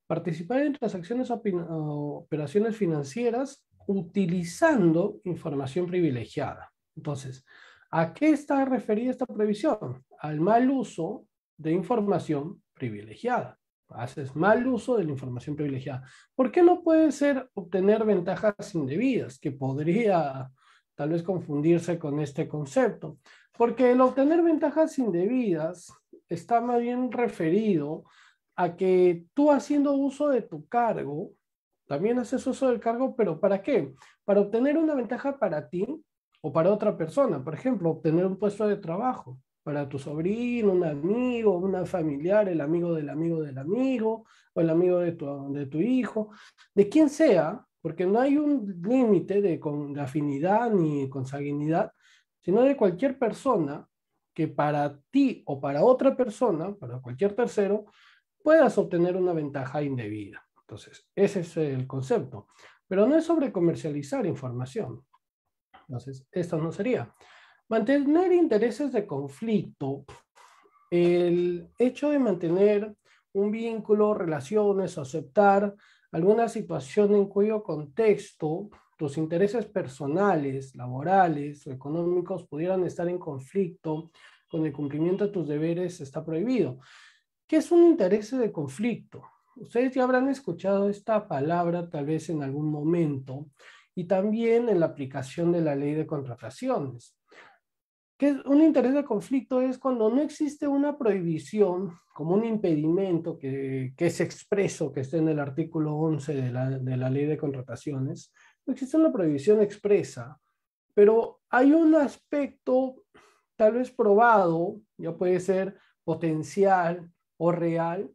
Speaker 2: Participar en transacciones o operaciones financieras utilizando información privilegiada. Entonces, ¿a qué está referida esta previsión? Al mal uso de información privilegiada. Haces mal uso de la información privilegiada. ¿Por qué no puede ser obtener ventajas indebidas? Que podría tal vez confundirse con este concepto. Porque el obtener ventajas indebidas está más bien referido a que tú haciendo uso de tu cargo, también haces uso del cargo, pero ¿para qué? Para obtener una ventaja para ti o para otra persona. Por ejemplo, obtener un puesto de trabajo para tu sobrino, un amigo, una familiar, el amigo del amigo del amigo o el amigo de tu, de tu hijo, de quien sea, porque no hay un límite de, afinidad ni consanguinidad sino de cualquier persona que para ti o para otra persona, para cualquier tercero, puedas obtener una ventaja indebida. Entonces, ese es el concepto. Pero no es sobre comercializar información. Entonces, esto no sería. Mantener intereses de conflicto, el hecho de mantener un vínculo, relaciones, aceptar alguna situación en cuyo contexto tus intereses personales, laborales o económicos pudieran estar en conflicto con el cumplimiento de tus deberes está prohibido. ¿Qué es un interés de conflicto? Ustedes ya habrán escuchado esta palabra tal vez en algún momento y también en la aplicación de la ley de contrataciones. ¿Qué es un interés de conflicto? Es cuando no existe una prohibición como un impedimento que, que es expreso, que esté en el artículo 11 de la, de la ley de contrataciones, no existe una prohibición expresa, pero hay un aspecto tal vez probado, ya puede ser potencial o real,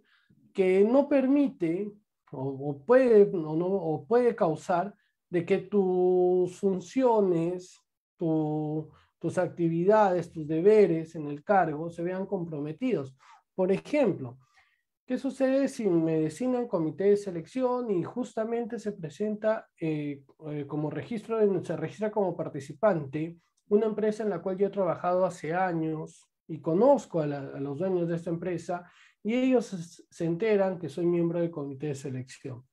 Speaker 2: que no permite o, puede, no, puede causar de que tus funciones, tus actividades, tus deberes en el cargo se vean comprometidos. Por ejemplo, ¿Qué sucede si me designan comité de selección y justamente se presenta eh, eh como registro, se registra como participante una empresa en la cual yo he trabajado hace años y conozco a, los dueños de esta empresa y ellos se, se enteran que soy miembro del comité de selección?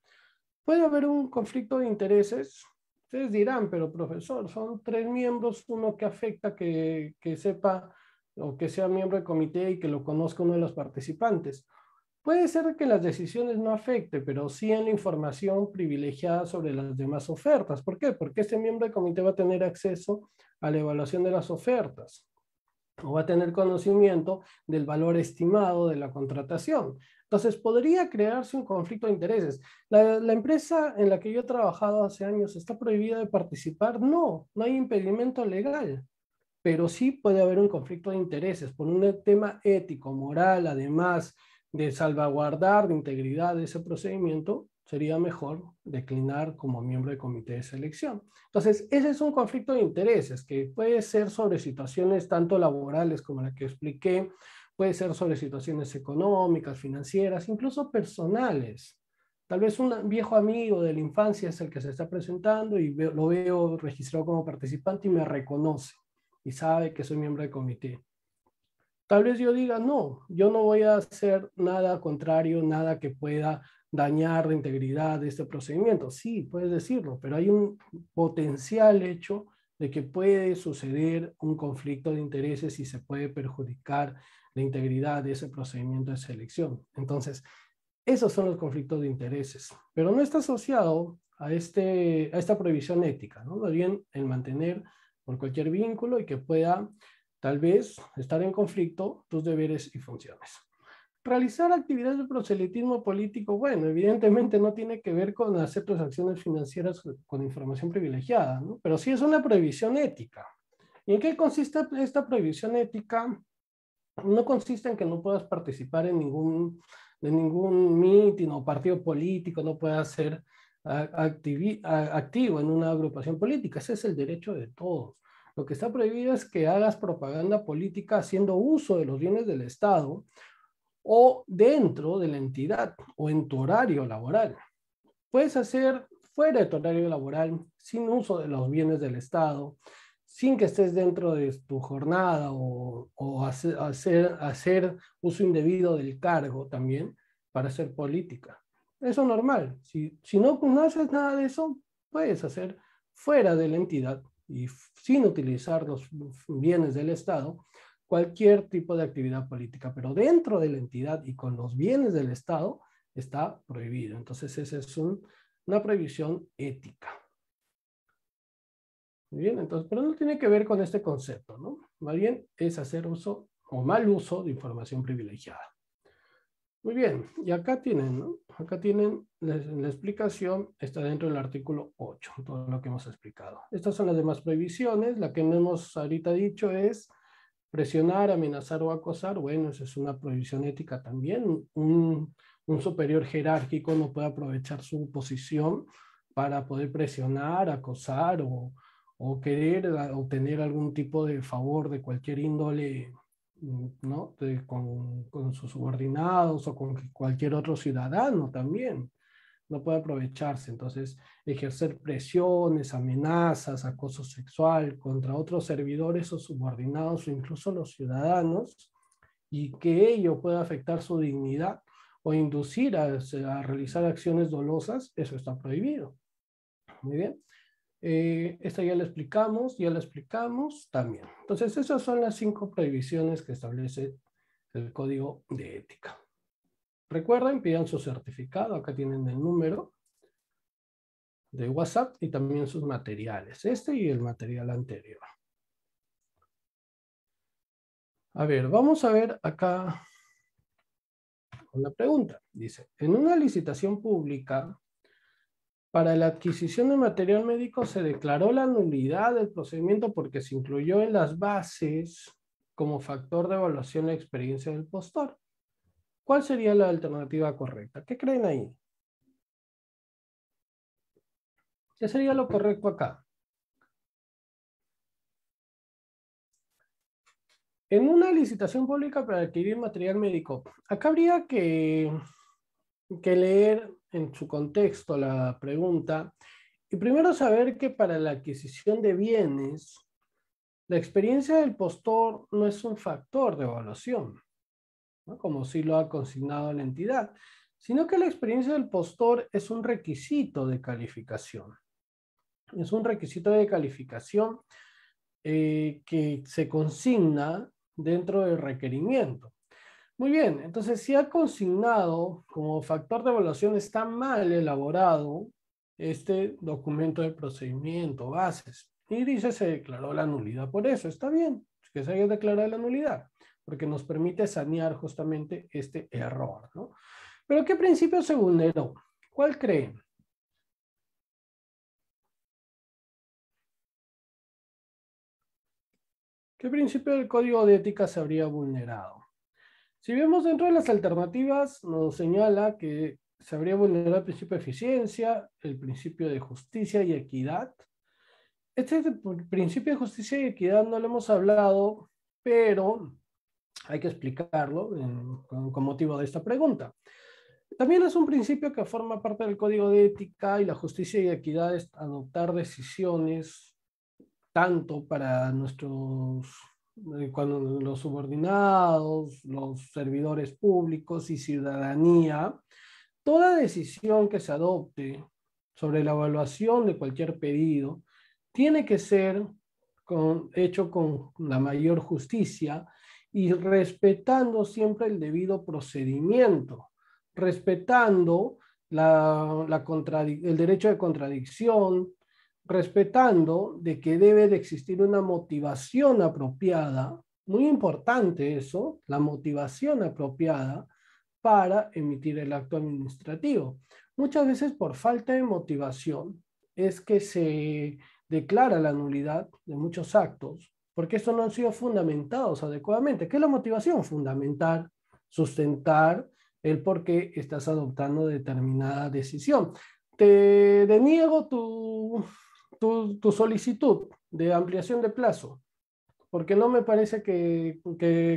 Speaker 2: ¿Puede haber un conflicto de intereses? Ustedes dirán, pero profesor, son tres miembros, uno que afecta que, que sepa o que sea miembro del comité y que lo conozca uno de los participantes. Puede ser que las decisiones no afecte, pero sí en la información privilegiada sobre las demás ofertas. ¿Por qué? Porque este miembro del comité va a tener acceso a la evaluación de las ofertas o va a tener conocimiento del valor estimado de la contratación. Entonces, podría crearse un conflicto de intereses. la empresa en la que yo he trabajado hace años está prohibida de participar? No, no hay impedimento legal, pero sí puede haber un conflicto de intereses por un tema ético, moral, además, de salvaguardar la integridad de ese procedimiento, sería mejor declinar como miembro del comité de selección. Entonces, ese es un conflicto de intereses que puede ser sobre situaciones tanto laborales como la que expliqué, puede ser sobre situaciones económicas, financieras, incluso personales. Tal vez un viejo amigo de la infancia es el que se está presentando y lo veo registrado como participante y me reconoce y sabe que soy miembro del comité. Tal vez yo diga, no, yo no voy a hacer nada contrario, nada que pueda dañar la integridad de este procedimiento. Sí, puedes decirlo, pero hay un potencial hecho de que puede suceder un conflicto de intereses y se puede perjudicar la integridad de ese procedimiento de selección. Entonces, esos son los conflictos de intereses, pero no está asociado a, este, a esta prohibición ética, ¿no? Lo bien el mantener por cualquier vínculo y que pueda Tal vez estar en conflicto tus deberes y funciones. Realizar actividades de proselitismo político, bueno, evidentemente no tiene que ver con hacer transacciones financieras con información privilegiada, ¿no? pero sí es una prohibición ética. en qué consiste esta prohibición ética? No consiste en que no puedas participar en ningún, en ningún mitin o partido político, no puedas ser activo en una agrupación política. Ese es el derecho de todos. Lo que está prohibido es que hagas propaganda política haciendo uso de los bienes del Estado o dentro de la entidad o en tu horario laboral. Puedes hacer fuera de tu horario laboral, sin uso de los bienes del Estado, sin que estés dentro de tu jornada o, hacer, hacer, uso indebido del cargo también para hacer política. Eso es normal. Si, no, no haces nada de eso, puedes hacer fuera de la entidad y sin utilizar los bienes del Estado cualquier tipo de actividad política, pero dentro de la entidad y con los bienes del Estado está prohibido. Entonces esa es una prohibición ética. Muy bien, entonces, pero no tiene que ver con este concepto, ¿no? Más bien es hacer uso o mal uso de información privilegiada. Muy bien, y acá tienen, ¿no? Acá tienen la, explicación, está dentro del artículo 8, todo lo que hemos explicado. Estas son las demás prohibiciones, la que no hemos ahorita dicho es presionar, amenazar o acosar, bueno, esa es una prohibición ética también, un, superior jerárquico no puede aprovechar su posición para poder presionar, acosar o, o querer obtener algún tipo de favor de cualquier índole ¿no? De, con, con, sus subordinados o con cualquier otro ciudadano también. No puede aprovecharse. Entonces, ejercer presiones, amenazas, acoso sexual contra otros servidores o subordinados o incluso los ciudadanos y que ello pueda afectar su dignidad o inducir a, a realizar acciones dolosas, eso está prohibido. Muy bien. Eh, esta ya la explicamos, ya la explicamos también. Entonces, esas son las cinco prohibiciones que establece el código de ética. Recuerden, pidan su certificado, acá tienen el número de WhatsApp y también sus materiales, este y el material anterior. A ver, vamos a ver acá una pregunta. Dice, en una licitación pública para la adquisición de material médico se declaró la nulidad del procedimiento porque se incluyó en las bases como factor de evaluación la experiencia del postor. ¿Cuál sería la alternativa correcta? ¿Qué creen ahí? ¿Qué sería lo correcto acá? En una licitación pública para adquirir material médico, acá habría que, que leer en su contexto la pregunta. Y primero saber que para la adquisición de bienes, la experiencia del postor no es un factor de evaluación, como si lo ha consignado la entidad, sino que la experiencia del postor es un requisito de calificación. Es un requisito de calificación eh, que se consigna dentro del requerimiento. Muy bien, entonces si ha consignado como factor de evaluación está mal elaborado este documento de procedimiento, bases, y dice se declaró la nulidad por eso, está bien que se haya declarado la nulidad, porque nos permite sanear justamente este error, ¿no? Pero ¿qué principio se vulneró? ¿Cuál creen? ¿Qué principio del código de ética se habría vulnerado? Si vemos dentro de las alternativas, nos señala que se habría vulnerado el principio de eficiencia, el principio de justicia y equidad. Este principio de justicia y equidad no lo hemos hablado, pero hay que explicarlo con, motivo de esta pregunta. También es un principio que forma parte del código de ética y la justicia y equidad es adoptar decisiones tanto para nuestros eh, cuando los subordinados, los servidores públicos y ciudadanía, toda decisión que se adopte sobre la evaluación de cualquier pedido tiene que ser hecho con la mayor justicia y respetando siempre el debido procedimiento, respetando el derecho de contradicción, respetando de que debe de existir una motivación apropiada, muy importante eso, la motivación apropiada para emitir el acto administrativo. Muchas veces por falta de motivación es que se declara la nulidad de muchos actos, porque estos no han sido fundamentados adecuadamente. ¿Qué es la motivación? Fundamentar, sustentar el por qué estás adoptando determinada decisión. Te deniego tu tu, solicitud de ampliación de plazo, porque no me parece que,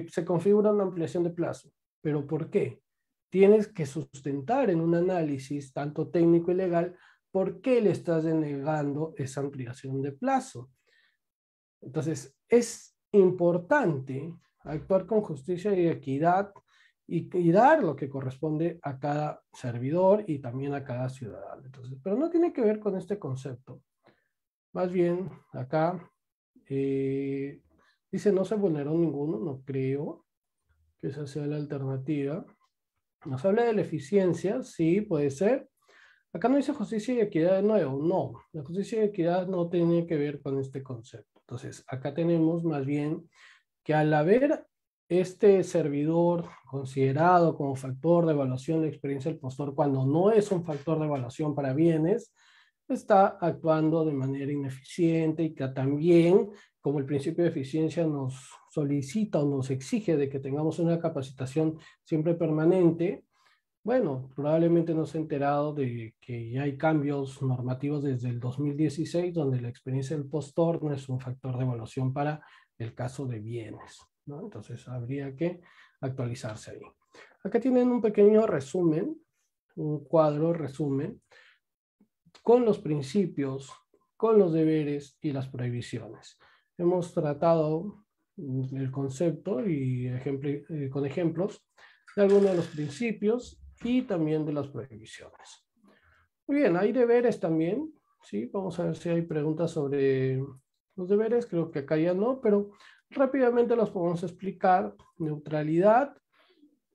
Speaker 2: se configura una ampliación de plazo. ¿Pero por qué? Tienes que sustentar en un análisis, tanto técnico y legal, por qué le estás denegando esa ampliación de plazo. Entonces, es importante actuar con justicia y equidad y, dar lo que corresponde a cada servidor y también a cada ciudadano. Entonces, pero no tiene que ver con este concepto. Más bien, acá eh, dice no se vulneró ninguno, no creo que esa sea la alternativa. Nos habla de la eficiencia, sí, puede ser. Acá no dice justicia y equidad de nuevo, no. La justicia y equidad no tiene que ver con este concepto. Entonces, acá tenemos más bien que al haber este servidor considerado como factor de evaluación de experiencia del postor, cuando no es un factor de evaluación para bienes, está actuando de manera ineficiente y que también, como el principio de eficiencia nos solicita o nos exige de que tengamos una capacitación siempre permanente, bueno, probablemente nos ha enterado de que ya hay cambios normativos desde el 2016, donde la experiencia del postor no es un factor de evaluación para el caso de bienes. ¿no? Entonces, habría que actualizarse ahí. Acá tienen un pequeño resumen, un cuadro resumen con los principios, con los deberes y las prohibiciones. Hemos tratado el concepto y eh, con ejemplos de algunos de los principios y también de las prohibiciones. Muy bien, hay deberes también, ¿sí? Vamos a ver si hay preguntas sobre los deberes, creo que acá ya no, pero rápidamente los podemos explicar. Neutralidad,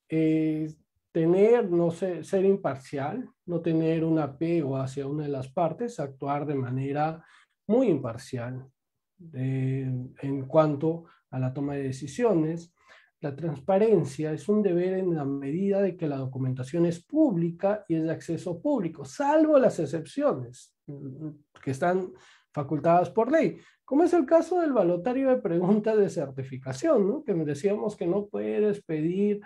Speaker 2: eh, tener, no sé, ser imparcial, no tener un apego hacia una de las partes, actuar de manera muy imparcial eh, en cuanto a la toma de decisiones. La transparencia es un deber en la medida de que la documentación es pública y es de acceso público, salvo las excepciones mm, que están facultadas por ley, como es el caso del balotario de preguntas de certificación, ¿no? que decíamos que no puedes pedir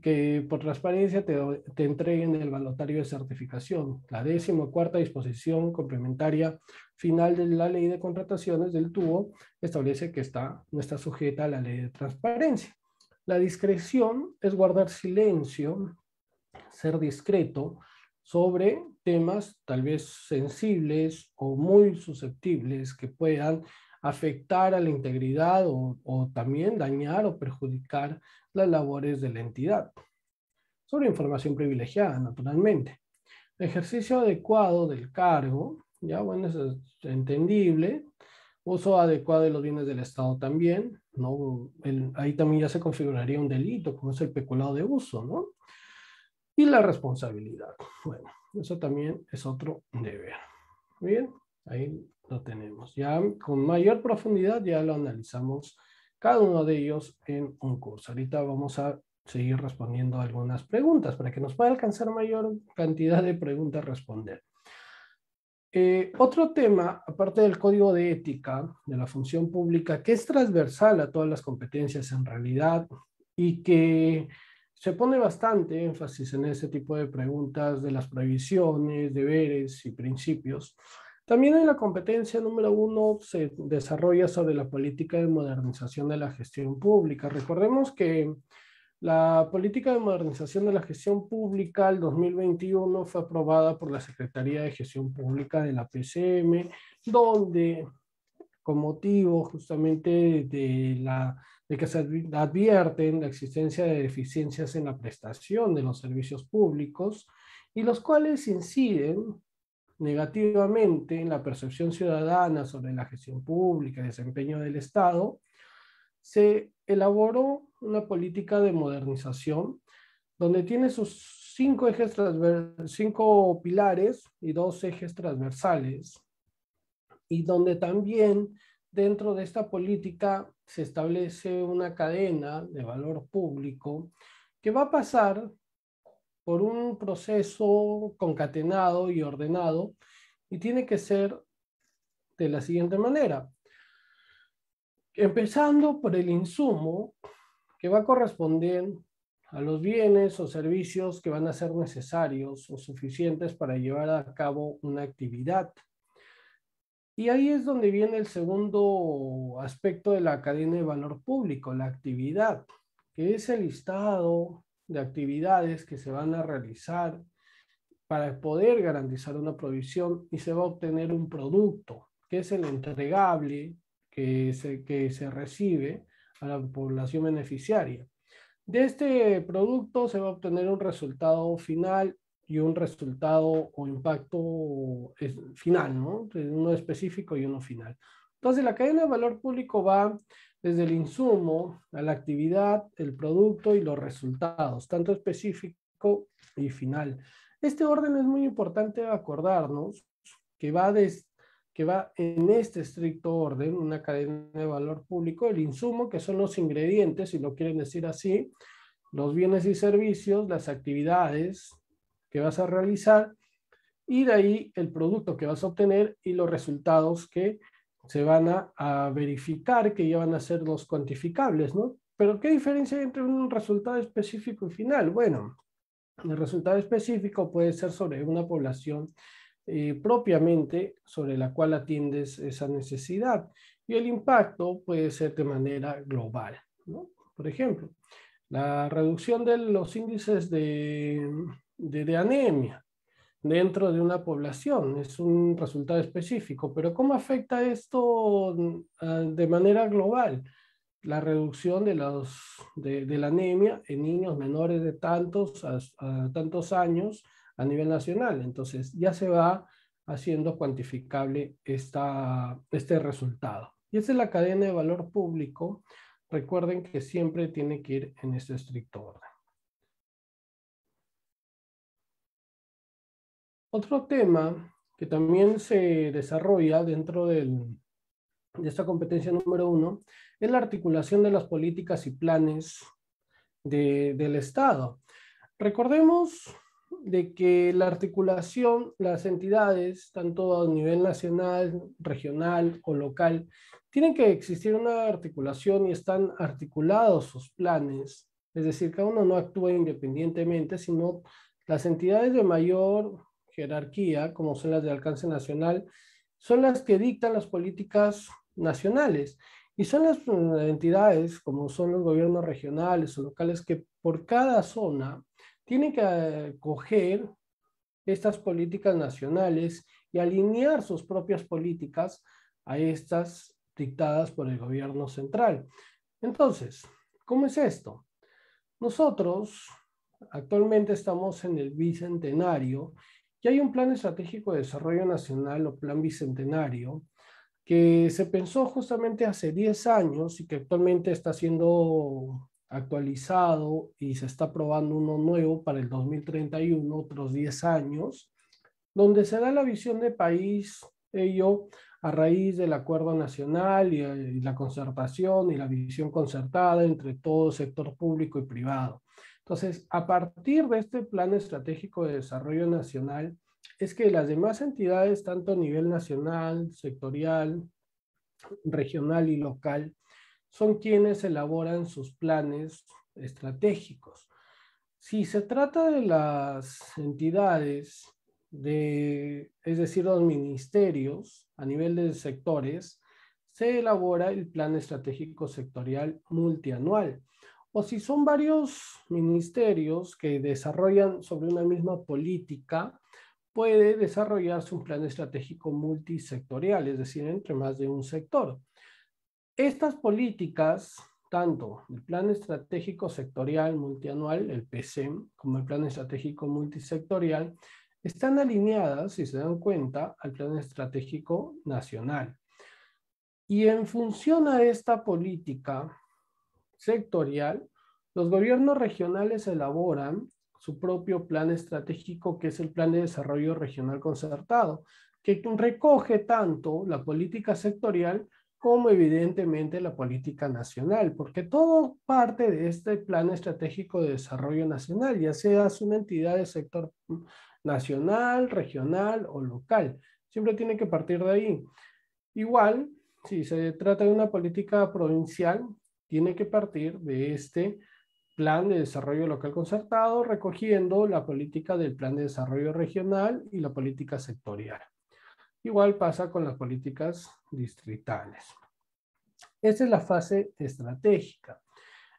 Speaker 2: que por transparencia te, entreguen el balotario de certificación, la décimo cuarta disposición complementaria final de la ley de contrataciones del tubo establece que está, no está sujeta a la ley de transparencia. La discreción es guardar silencio, ser discreto sobre temas tal vez sensibles o muy susceptibles que puedan afectar a la integridad o, también dañar o perjudicar las labores de la entidad. Sobre información privilegiada, naturalmente. ejercicio adecuado del cargo, ya bueno, eso es entendible. Uso adecuado de los bienes del Estado también, ¿no? ahí también ya se configuraría un delito, como es el peculado de uso, ¿no? Y la responsabilidad. Bueno, eso también es otro deber. Bien, ahí lo tenemos. Ya con mayor profundidad ya lo analizamos cada uno de ellos en un curso. Ahorita vamos a seguir respondiendo algunas preguntas para que nos pueda alcanzar mayor cantidad de preguntas a responder. Eh, otro tema, aparte del código de ética de la función pública, que es transversal a todas las competencias en realidad y que se pone bastante énfasis en ese tipo de preguntas de las previsiones, deberes y principios, también en la competencia número uno se desarrolla sobre la política de modernización de la gestión pública. Recordemos que la política de modernización de la gestión pública al 2021 fue aprobada por la Secretaría de Gestión Pública de la PCM, donde con motivo justamente de, la, de que se advierten la existencia de deficiencias en la prestación de los servicios públicos y los cuales inciden negativamente en la percepción ciudadana sobre la gestión pública y desempeño del Estado, se elaboró una política de modernización donde tiene sus cinco ejes cinco pilares y dos ejes transversales y donde también dentro de esta política se establece una cadena de valor público que va a pasar por un proceso concatenado y ordenado y tiene que ser de la siguiente manera. Empezando por el insumo que va a corresponder a los bienes o servicios que van a ser necesarios o suficientes para llevar a cabo una actividad. Y ahí es donde viene el segundo aspecto de la cadena de valor público, la actividad, que es el listado de actividades que se van a realizar para poder garantizar una provisión y se va a obtener un producto, que es el entregable que se, que se recibe a la población beneficiaria. De este producto se va a obtener un resultado final y un resultado o impacto final, ¿no? Uno específico y uno final. Entonces, la cadena de valor público va desde el insumo a la actividad, el producto y los resultados, tanto específico y final. Este orden es muy importante acordarnos que va, que va en este estricto orden, una cadena de valor público, el insumo, que son los ingredientes, si lo quieren decir así, los bienes y servicios, las actividades que vas a realizar, y de ahí el producto que vas a obtener y los resultados que se van a, verificar que ya van a ser los cuantificables, ¿no? Pero ¿qué diferencia hay entre un resultado específico y final? Bueno, el resultado específico puede ser sobre una población eh, propiamente sobre la cual atiendes esa necesidad y el impacto puede ser de manera global, ¿no? Por ejemplo, la reducción de los índices de anemia dentro de una población, es un resultado específico, pero ¿cómo afecta esto mm, ah, de manera global? La reducción de, los, de, la anemia en niños menores de tantos, a, tantos años a nivel nacional. Entonces ya se va haciendo cuantificable esta, este resultado. Y esa es la cadena de valor público. Recuerden que siempre tiene que ir en este estricto orden. Otro tema que también se desarrolla dentro de esta competencia número uno es la articulación de las políticas y planes del Estado. Recordemos de que la articulación, las entidades, tanto a nivel nacional, regional o local, tienen que existir una articulación y están articulados sus planes. Es decir, cada uno no actúa independientemente, sino las entidades de mayor jerarquía, como son las de alcance nacional, son las que dictan las políticas nacionales. Y son las eh, entidades, como son los gobiernos regionales o locales, que por cada zona tienen que eh, coger estas políticas nacionales y alinear sus propias políticas a estas dictadas por el gobierno central. Entonces, ¿cómo es esto? Nosotros actualmente estamos en el bicentenario y hay un plan estratégico de desarrollo nacional o plan bicentenario que se pensó justamente hace 10 años y que actualmente está siendo actualizado y se está probando uno nuevo para el 2031, otros 10 años, donde se da la visión de país, ello a raíz del acuerdo nacional y, eh, y la concertación y la visión concertada entre todo sector público y privado. Entonces, a partir de este Plan Estratégico de Desarrollo Nacional, es que las demás entidades, tanto a nivel nacional, sectorial, regional y local, son quienes elaboran sus planes estratégicos. Si se trata de las entidades, de, es decir, los ministerios a nivel de sectores, se elabora el plan estratégico sectorial multianual, o si son varios ministerios que desarrollan sobre una misma política, puede desarrollarse un plan estratégico multisectorial, es decir, entre más de un sector. Estas políticas, tanto el plan estratégico sectorial multianual, el PC e como el plan estratégico multisectorial, están alineadas, si se dan cuenta, al plan estratégico nacional. Y en función a esta política, sectorial, los gobiernos regionales elaboran su propio plan estratégico, que es el Plan de Desarrollo Regional Concertado, que recoge tanto la política sectorial como evidentemente la política nacional, porque todo parte de este plan estratégico de desarrollo nacional, ya sea una entidad de sector nacional, regional o local. Siempre tiene que partir de ahí. Igual, si se trata de una política provincial, tiene que partir de este plan de desarrollo local concertado, recogiendo la política del plan de desarrollo regional y la política sectorial. Igual pasa con las políticas distritales. Esta es la fase estratégica.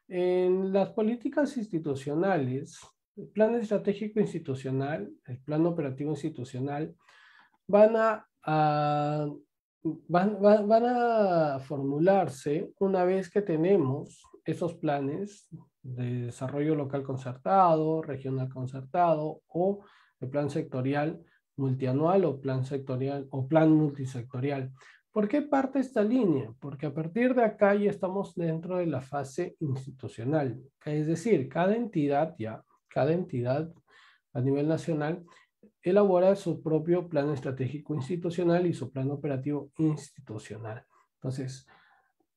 Speaker 2: En las políticas institucionales, el plan estratégico institucional, el plan operativo institucional, van a, a van, a formularse una vez que tenemos esos planes de desarrollo local concertado, regional concertado o el plan sectorial multianual o plan sectorial o plan multisectorial. ¿Por qué parte esta línea? Porque a partir de acá ya estamos dentro de la fase institucional, es decir, cada entidad ya, cada entidad a nivel nacional elabora su propio plan estratégico institucional y su plan operativo institucional. Entonces,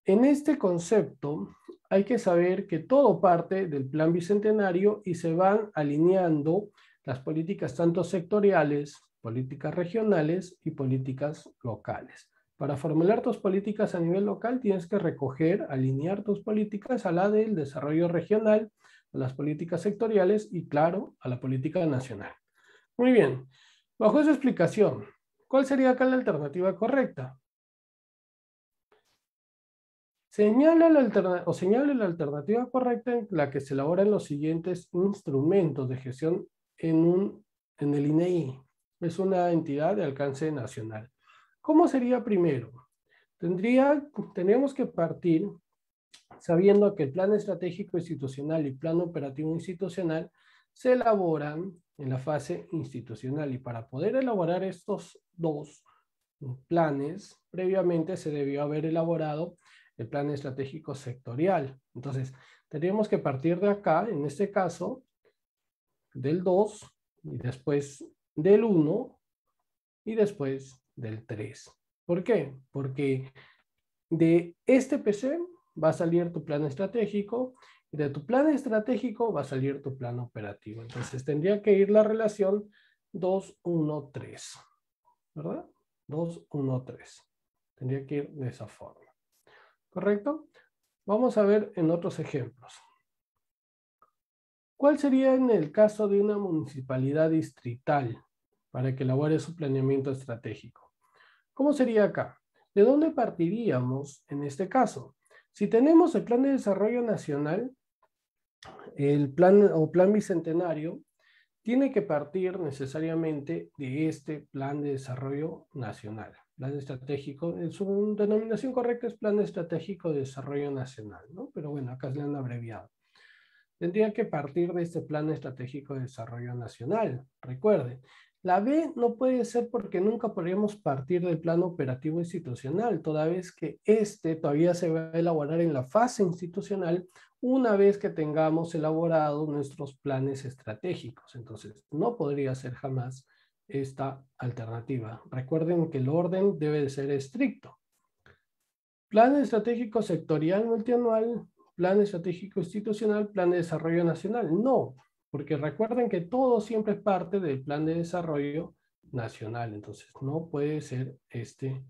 Speaker 2: en este concepto hay que saber que todo parte del plan bicentenario y se van alineando las políticas tanto sectoriales, políticas regionales y políticas locales. Para formular tus políticas a nivel local tienes que recoger, alinear tus políticas a la del desarrollo regional, a las políticas sectoriales y claro, a la política nacional. Muy bien. Bajo esa explicación, ¿cuál sería acá la alternativa correcta? Señala la, o señale la alternativa correcta en la que se elaboran los siguientes instrumentos de gestión en, un, en el INEI. E es una entidad de alcance nacional. ¿Cómo sería primero? Tendría, tenemos que partir sabiendo que el plan estratégico institucional y plan operativo institucional se elaboran en la fase institucional y para poder elaborar estos dos planes, previamente se debió haber elaborado el plan estratégico sectorial. Entonces, tenemos que partir de acá, en este caso, del 2 y después del 1 y después del 3. ¿Por qué? Porque de este PC va a salir tu plan estratégico de tu plan estratégico va a salir tu plan operativo. Entonces tendría que ir la relación 2, 1, 3. ¿Verdad? 2, 1, 3. Tendría que ir de esa forma. ¿Correcto? Vamos a ver en otros ejemplos. ¿Cuál sería en el caso de una municipalidad distrital para que elabore su planeamiento estratégico? ¿Cómo sería acá? ¿De dónde partiríamos en este caso? Si tenemos el Plan de Desarrollo Nacional, el plan o plan bicentenario tiene que partir necesariamente de este plan de desarrollo nacional. Plan estratégico, en su denominación correcta es plan estratégico de desarrollo nacional, ¿no? pero bueno, acá se le han abreviado. Tendría que partir de este plan estratégico de desarrollo nacional. Recuerden, la B no puede ser porque nunca podríamos partir del plan operativo institucional, toda vez que este todavía se va a elaborar en la fase institucional una vez que tengamos elaborado nuestros planes estratégicos. Entonces, no podría ser jamás esta alternativa. Recuerden que el orden debe ser estricto. Plan estratégico sectorial multianual, plan estratégico institucional, plan de desarrollo nacional. No, porque recuerden que todo siempre es parte del plan de desarrollo nacional. Entonces, no puede ser este,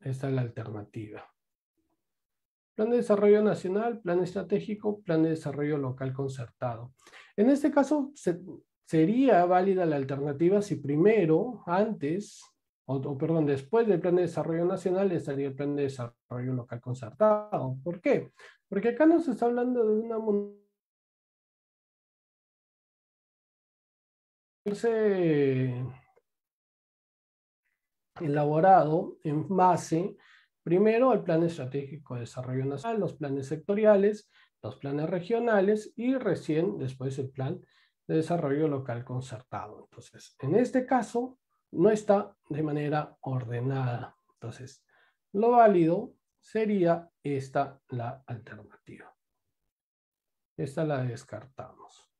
Speaker 2: esta la alternativa. Plan de Desarrollo Nacional, Plan Estratégico, Plan de Desarrollo Local Concertado. En este caso, sería válida la alternativa si primero, antes, o, perdón, después del Plan de Desarrollo Nacional estaría el Plan de Desarrollo Local Concertado. ¿Por qué? Porque acá nos está hablando de una elaborado en base Primero, el Plan Estratégico de Desarrollo Nacional, los planes sectoriales, los planes regionales y recién después el Plan de Desarrollo Local Concertado. Entonces, en este caso, no está de manera ordenada. Entonces, lo válido sería esta la alternativa. Esta la descartamos.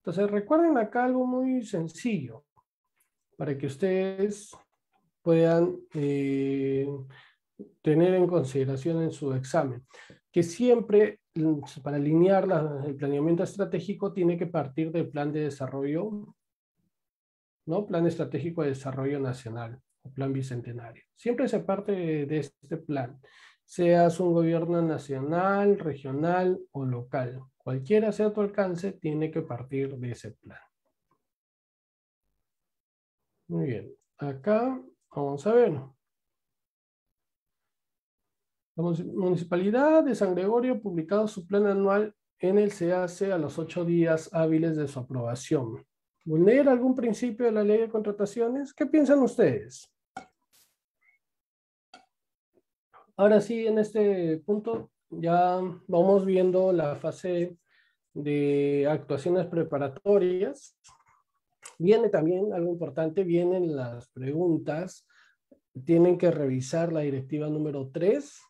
Speaker 2: Entonces, recuerden acá algo muy sencillo para que ustedes puedan eh, tener en consideración en su examen, que siempre mm, para alinear el planeamiento estratégico tiene que partir del plan de desarrollo, ¿no? Plan estratégico de desarrollo nacional o plan bicentenario. Siempre se parte de, de este plan, seas un gobierno nacional, regional o local. Cualquiera sea tu alcance, tiene que partir de ese plan. Muy bien, acá vamos a ver. La Municipalidad de San Gregorio publicado su plan anual en el CAC a los ocho días hábiles de su aprobación. ¿Vulnera algún principio de la ley de contrataciones? ¿Qué piensan ustedes? Ahora sí, en este punto ya vamos viendo la fase de actuaciones preparatorias. Viene también algo importante, vienen las preguntas. Tienen que revisar la directiva número 3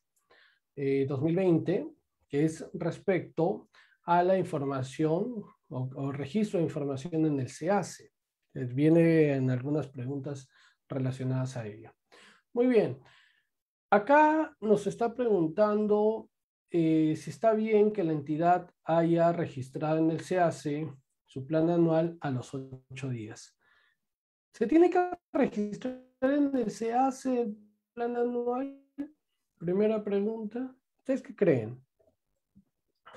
Speaker 2: 2020, eh, que es respecto a la información o, registro de información en el SEACE. Eh, viene en algunas preguntas relacionadas a ello. Muy bien. Acá nos está preguntando eh, si está bien que la entidad haya registrado en el SEACE su plan anual a los ocho días. Se tiene que registrar en el SEACE el plan anual primera pregunta, ¿ustedes qué creen?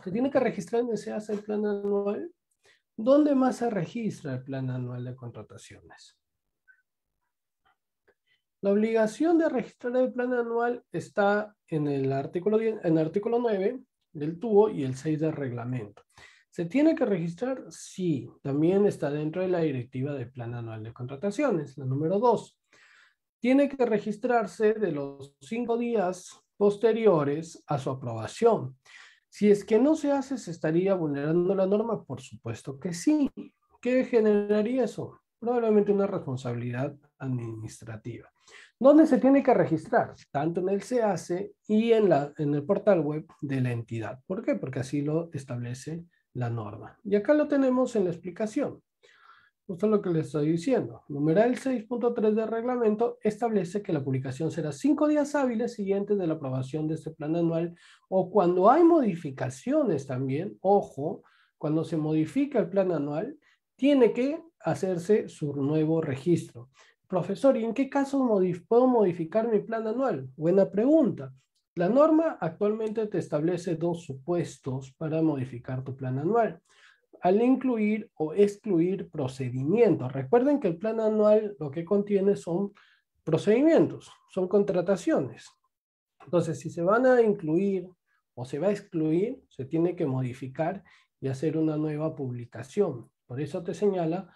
Speaker 2: ¿Se tiene que registrar en ese el plan anual? ¿Dónde más se registra el plan anual de contrataciones? La obligación de registrar el plan anual está en el artículo, en el artículo 9 del tubo y el 6 del reglamento. ¿Se tiene que registrar? Sí, también está dentro de la directiva del plan anual de contrataciones, la número 2 tiene que registrarse de los cinco días posteriores a su aprobación. Si es que no se hace, ¿se estaría vulnerando la norma? Por supuesto que sí. ¿Qué generaría eso? Probablemente una responsabilidad administrativa. ¿Dónde se tiene que registrar? Tanto en el SEACE y en, la, en el portal web de la entidad. ¿Por qué? Porque así lo establece la norma. Y acá lo tenemos en la explicación. Justo lo que le estoy diciendo. Numeral 6.3 del reglamento establece que la publicación será cinco días hábiles siguientes de la aprobación de este plan anual o cuando hay modificaciones también, ojo, cuando se modifica el plan anual, tiene que hacerse su nuevo registro. Profesor, ¿y en qué caso puedo modificar mi plan anual? Buena pregunta. La norma actualmente te establece dos supuestos para modificar tu plan anual al incluir o excluir procedimientos. Recuerden que el plan anual lo que contiene son procedimientos, son contrataciones. Entonces, si se van a incluir o se va a excluir, se tiene que modificar y hacer una nueva publicación. Por eso te señala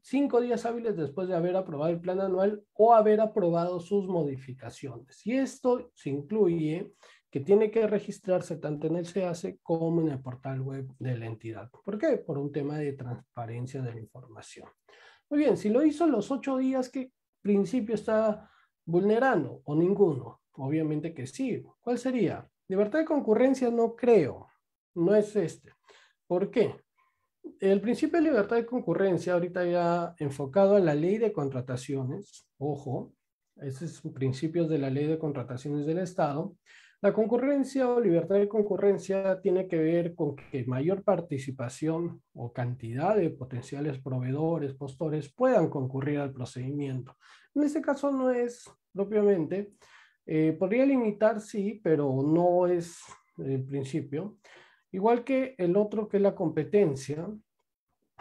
Speaker 2: cinco días hábiles después de haber aprobado el plan anual o haber aprobado sus modificaciones. Y esto se incluye que tiene que registrarse tanto en el hace como en el portal web de la entidad. ¿Por qué? Por un tema de transparencia de la información. Muy bien, si lo hizo los ocho días, ¿qué principio está vulnerando? ¿O ninguno? Obviamente que sí. ¿Cuál sería? Libertad de concurrencia no creo, no es este. ¿Por qué? El principio de libertad de concurrencia, ahorita ya enfocado a la ley de contrataciones, ojo, esos principios de la ley de contrataciones del Estado, la concurrencia o libertad de concurrencia tiene que ver con que mayor participación o cantidad de potenciales proveedores, postores puedan concurrir al procedimiento. En este caso no es propiamente, eh, podría limitar sí, pero no es el principio. Igual que el otro que es la competencia,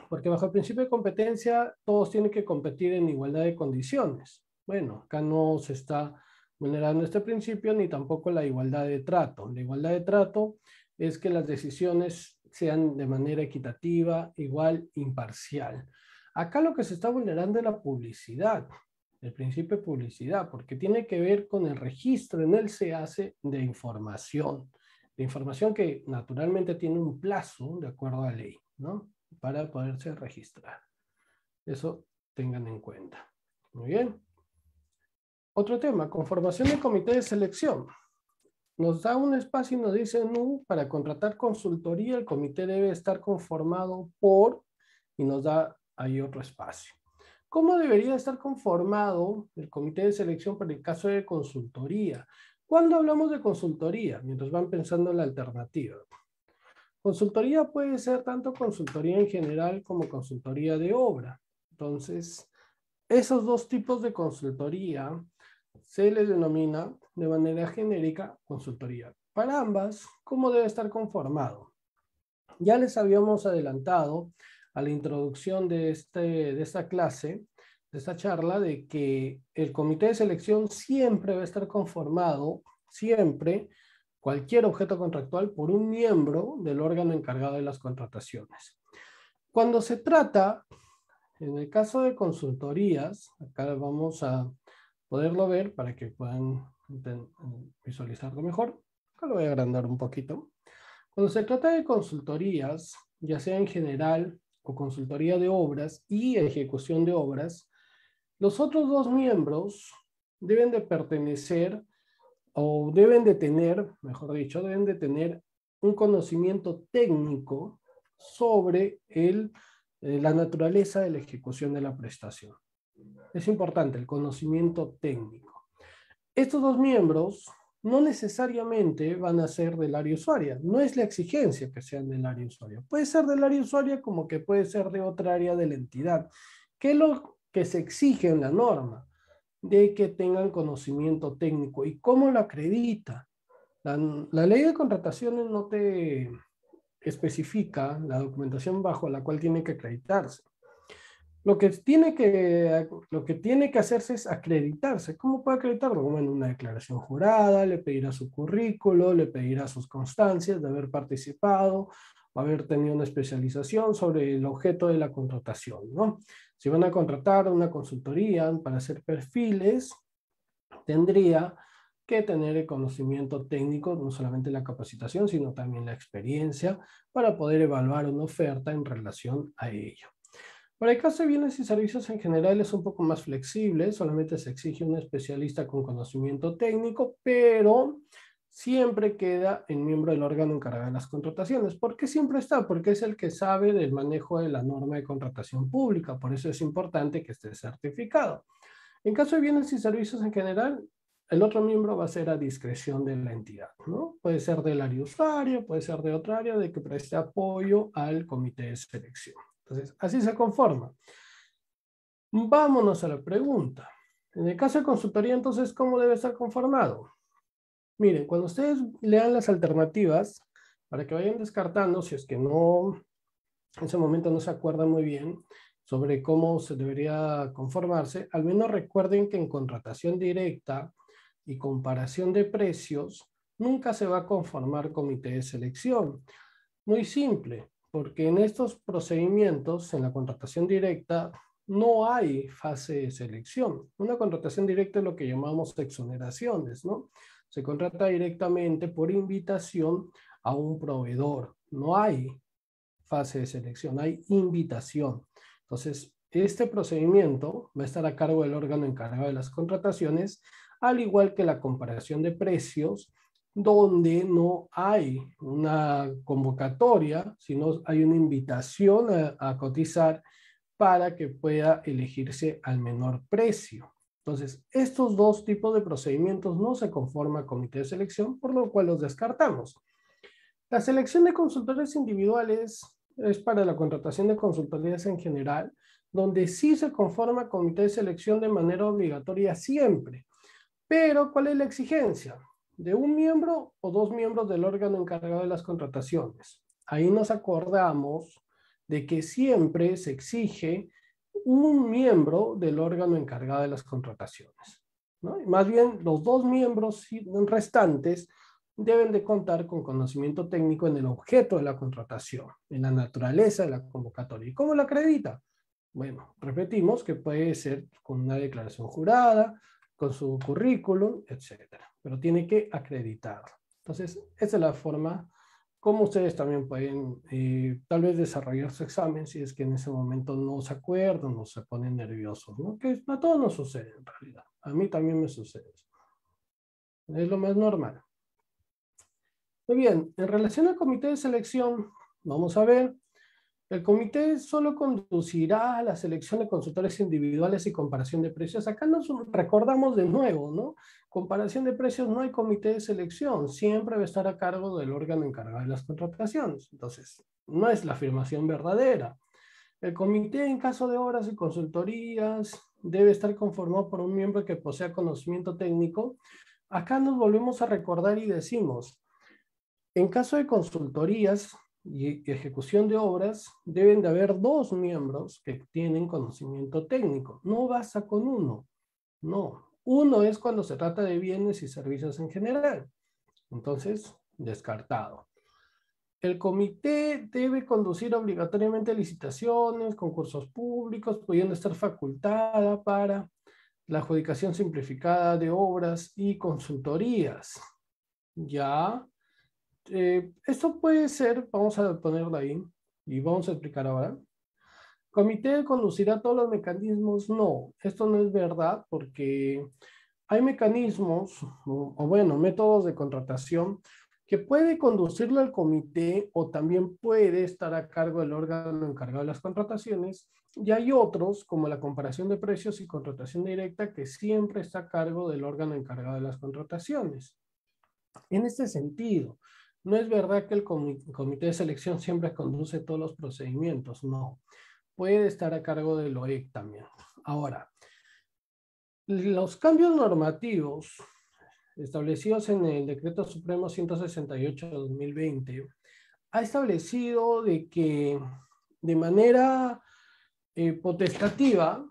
Speaker 2: porque bajo el principio de competencia todos tienen que competir en igualdad de condiciones. Bueno, acá no se está vulnerando este principio ni tampoco la igualdad de trato. La igualdad de trato es que las decisiones sean de manera equitativa, igual, imparcial. Acá lo que se está vulnerando es la publicidad, el principio de publicidad, porque tiene que ver con el registro en el hace de información, de información que naturalmente tiene un plazo de acuerdo a la ley, ¿no? Para poderse registrar. Eso tengan en cuenta. Muy bien. Otro tema, conformación del comité de selección. Nos da un espacio y nos dice, no, para contratar consultoría, el comité debe estar conformado por, y nos da ahí otro espacio. ¿Cómo debería estar conformado el comité de selección para el caso de consultoría? ¿Cuándo hablamos de consultoría, mientras van pensando en la alternativa. Consultoría puede ser tanto consultoría en general como consultoría de obra. Entonces, esos dos tipos de consultoría se les denomina de manera genérica consultoría. Para ambas, ¿cómo debe estar conformado? Ya les habíamos adelantado a la introducción de, este, de esta clase, de esta charla, de que el comité de selección siempre va a estar conformado, siempre, cualquier objeto contractual por un miembro del órgano encargado de las contrataciones. Cuando se trata, en el caso de consultorías, acá vamos a poderlo ver para que puedan eh, visualizarlo mejor. Acá lo voy a agrandar un poquito. Cuando se trata de consultorías, ya sea en general o consultoría de obras y ejecución de obras, los otros dos miembros deben de pertenecer o deben de tener, mejor dicho, deben de tener un conocimiento técnico sobre el, eh, la naturaleza de la ejecución de la prestación. Es importante el conocimiento técnico. Estos dos miembros no necesariamente van a ser del área usuaria. No es la exigencia que sean del área usuaria. Puede ser del área usuaria como que puede ser de otra área de la entidad. Que es lo que se exige en la norma? De que tengan conocimiento técnico. ¿Y cómo lo acredita? la ley de contrataciones no te especifica la documentación bajo la cual tiene que acreditarse. Lo que, tiene que, lo que tiene que hacerse es acreditarse. ¿Cómo puede acreditarlo? Bueno, una declaración jurada, le pedirá su currículo, le pedirá sus constancias de haber participado, haber tenido una especialización sobre el objeto de la contratación, ¿no? Si van a contratar una consultoría para hacer perfiles, tendría que tener el conocimiento técnico, no solamente la capacitación, sino también la experiencia para poder evaluar una oferta en relación a ello. Para el caso de bienes y servicios en general es un poco más flexible, solamente se exige un especialista con conocimiento técnico, pero siempre queda el miembro del órgano encargado de las contrataciones. ¿Por qué siempre está? Porque es el que sabe del manejo de la norma de contratación pública, por eso es importante que esté certificado. En caso de bienes y servicios en general, el otro miembro va a ser a discreción de la entidad, ¿no? Puede ser del área usuaria, puede ser de otra área, de que preste apoyo al comité de selección así se conforma. Vámonos a la pregunta. En el caso de consultoría, entonces, ¿cómo debe estar conformado? Miren, cuando ustedes lean las alternativas, para que vayan descartando, si es que no, en ese momento no se acuerdan muy bien sobre cómo se debería conformarse, al menos recuerden que en contratación directa y comparación de precios, nunca se va a conformar comité de selección. Muy simple, porque en estos procedimientos, en la contratación directa, no hay fase de selección. Una contratación directa es lo que llamamos exoneraciones, ¿no? Se contrata directamente por invitación a un proveedor. No hay fase de selección, hay invitación. Entonces, este procedimiento va a estar a cargo del órgano encargado de las contrataciones, al igual que la comparación de precios donde no hay una convocatoria, sino hay una invitación a, cotizar para que pueda elegirse al menor precio. Entonces, estos dos tipos de procedimientos no se conforman comité de selección, por lo cual los descartamos. La selección de consultores individuales es para la contratación de consultorías en general, donde sí se conforma comité de selección de manera obligatoria siempre. Pero, ¿cuál es la exigencia? de un miembro o dos miembros del órgano encargado de las contrataciones. Ahí nos acordamos de que siempre se exige un miembro del órgano encargado de las contrataciones. Más bien, los dos miembros restantes deben de contar con conocimiento técnico en el objeto de la contratación, en la naturaleza de la convocatoria. ¿Y cómo la acredita? Bueno, repetimos que puede ser con una declaración jurada, con su currículum, etcétera. Pero tiene que acreditar. Entonces, esa es la forma como ustedes también pueden eh, tal vez desarrollar su examen si es que en ese momento no se acuerdan o se ponen nerviosos, ¿no? que a todos nos sucede en realidad. A mí también me sucede. Es lo más normal. Muy bien, en relación al comité de selección, vamos a ver el comité solo conducirá a la selección de consultores individuales y comparación de precios. Acá nos recordamos de nuevo, ¿no? Comparación de precios no hay comité de selección, siempre va a estar a cargo del órgano encargado de las contrataciones. Entonces, no es la afirmación verdadera. El comité en caso de obras y consultorías debe estar conformado por un miembro que posea conocimiento técnico. Acá nos volvemos a recordar y decimos, en caso de consultorías, y ejecución de obras, deben de haber dos miembros que tienen conocimiento técnico. No basta con uno, no. Uno es cuando se trata de bienes y servicios en general. Entonces, descartado. El comité debe conducir obligatoriamente licitaciones, concursos públicos, pudiendo estar facultada para la adjudicación simplificada de obras y consultorías. Ya eh, esto puede ser, vamos a ponerlo ahí y vamos a explicar ahora. Comité conducirá todos los mecanismos. No, esto no es verdad porque hay mecanismos o, o bueno, métodos de contratación que puede conducirlo al comité o también puede estar a cargo del órgano encargado de las contrataciones. Y hay otros, como la comparación de precios y contratación directa, que siempre está a cargo del órgano encargado de las contrataciones. En este sentido, no es verdad que el comité de selección siempre conduce todos los procedimientos, no. Puede estar a cargo del OEC también. Ahora, los cambios normativos establecidos en el Decreto Supremo 168-2020 ha establecido de que de manera eh, potestativa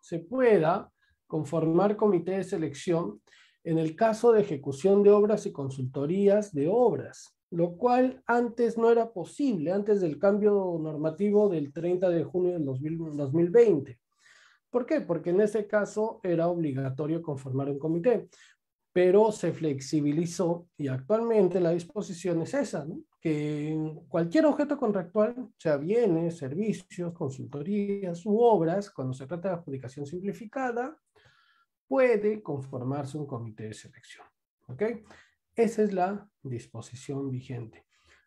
Speaker 2: se pueda conformar comité de selección en el caso de ejecución de obras y consultorías de obras, lo cual antes no era posible, antes del cambio normativo del 30 de junio del 2020. ¿Por qué? Porque en ese caso era obligatorio conformar un comité, pero se flexibilizó y actualmente la disposición es esa, que cualquier objeto contractual, sea bienes, servicios, consultorías u obras, cuando se trata de adjudicación simplificada, puede conformarse un comité de selección. ¿Ok? Esa es la disposición vigente.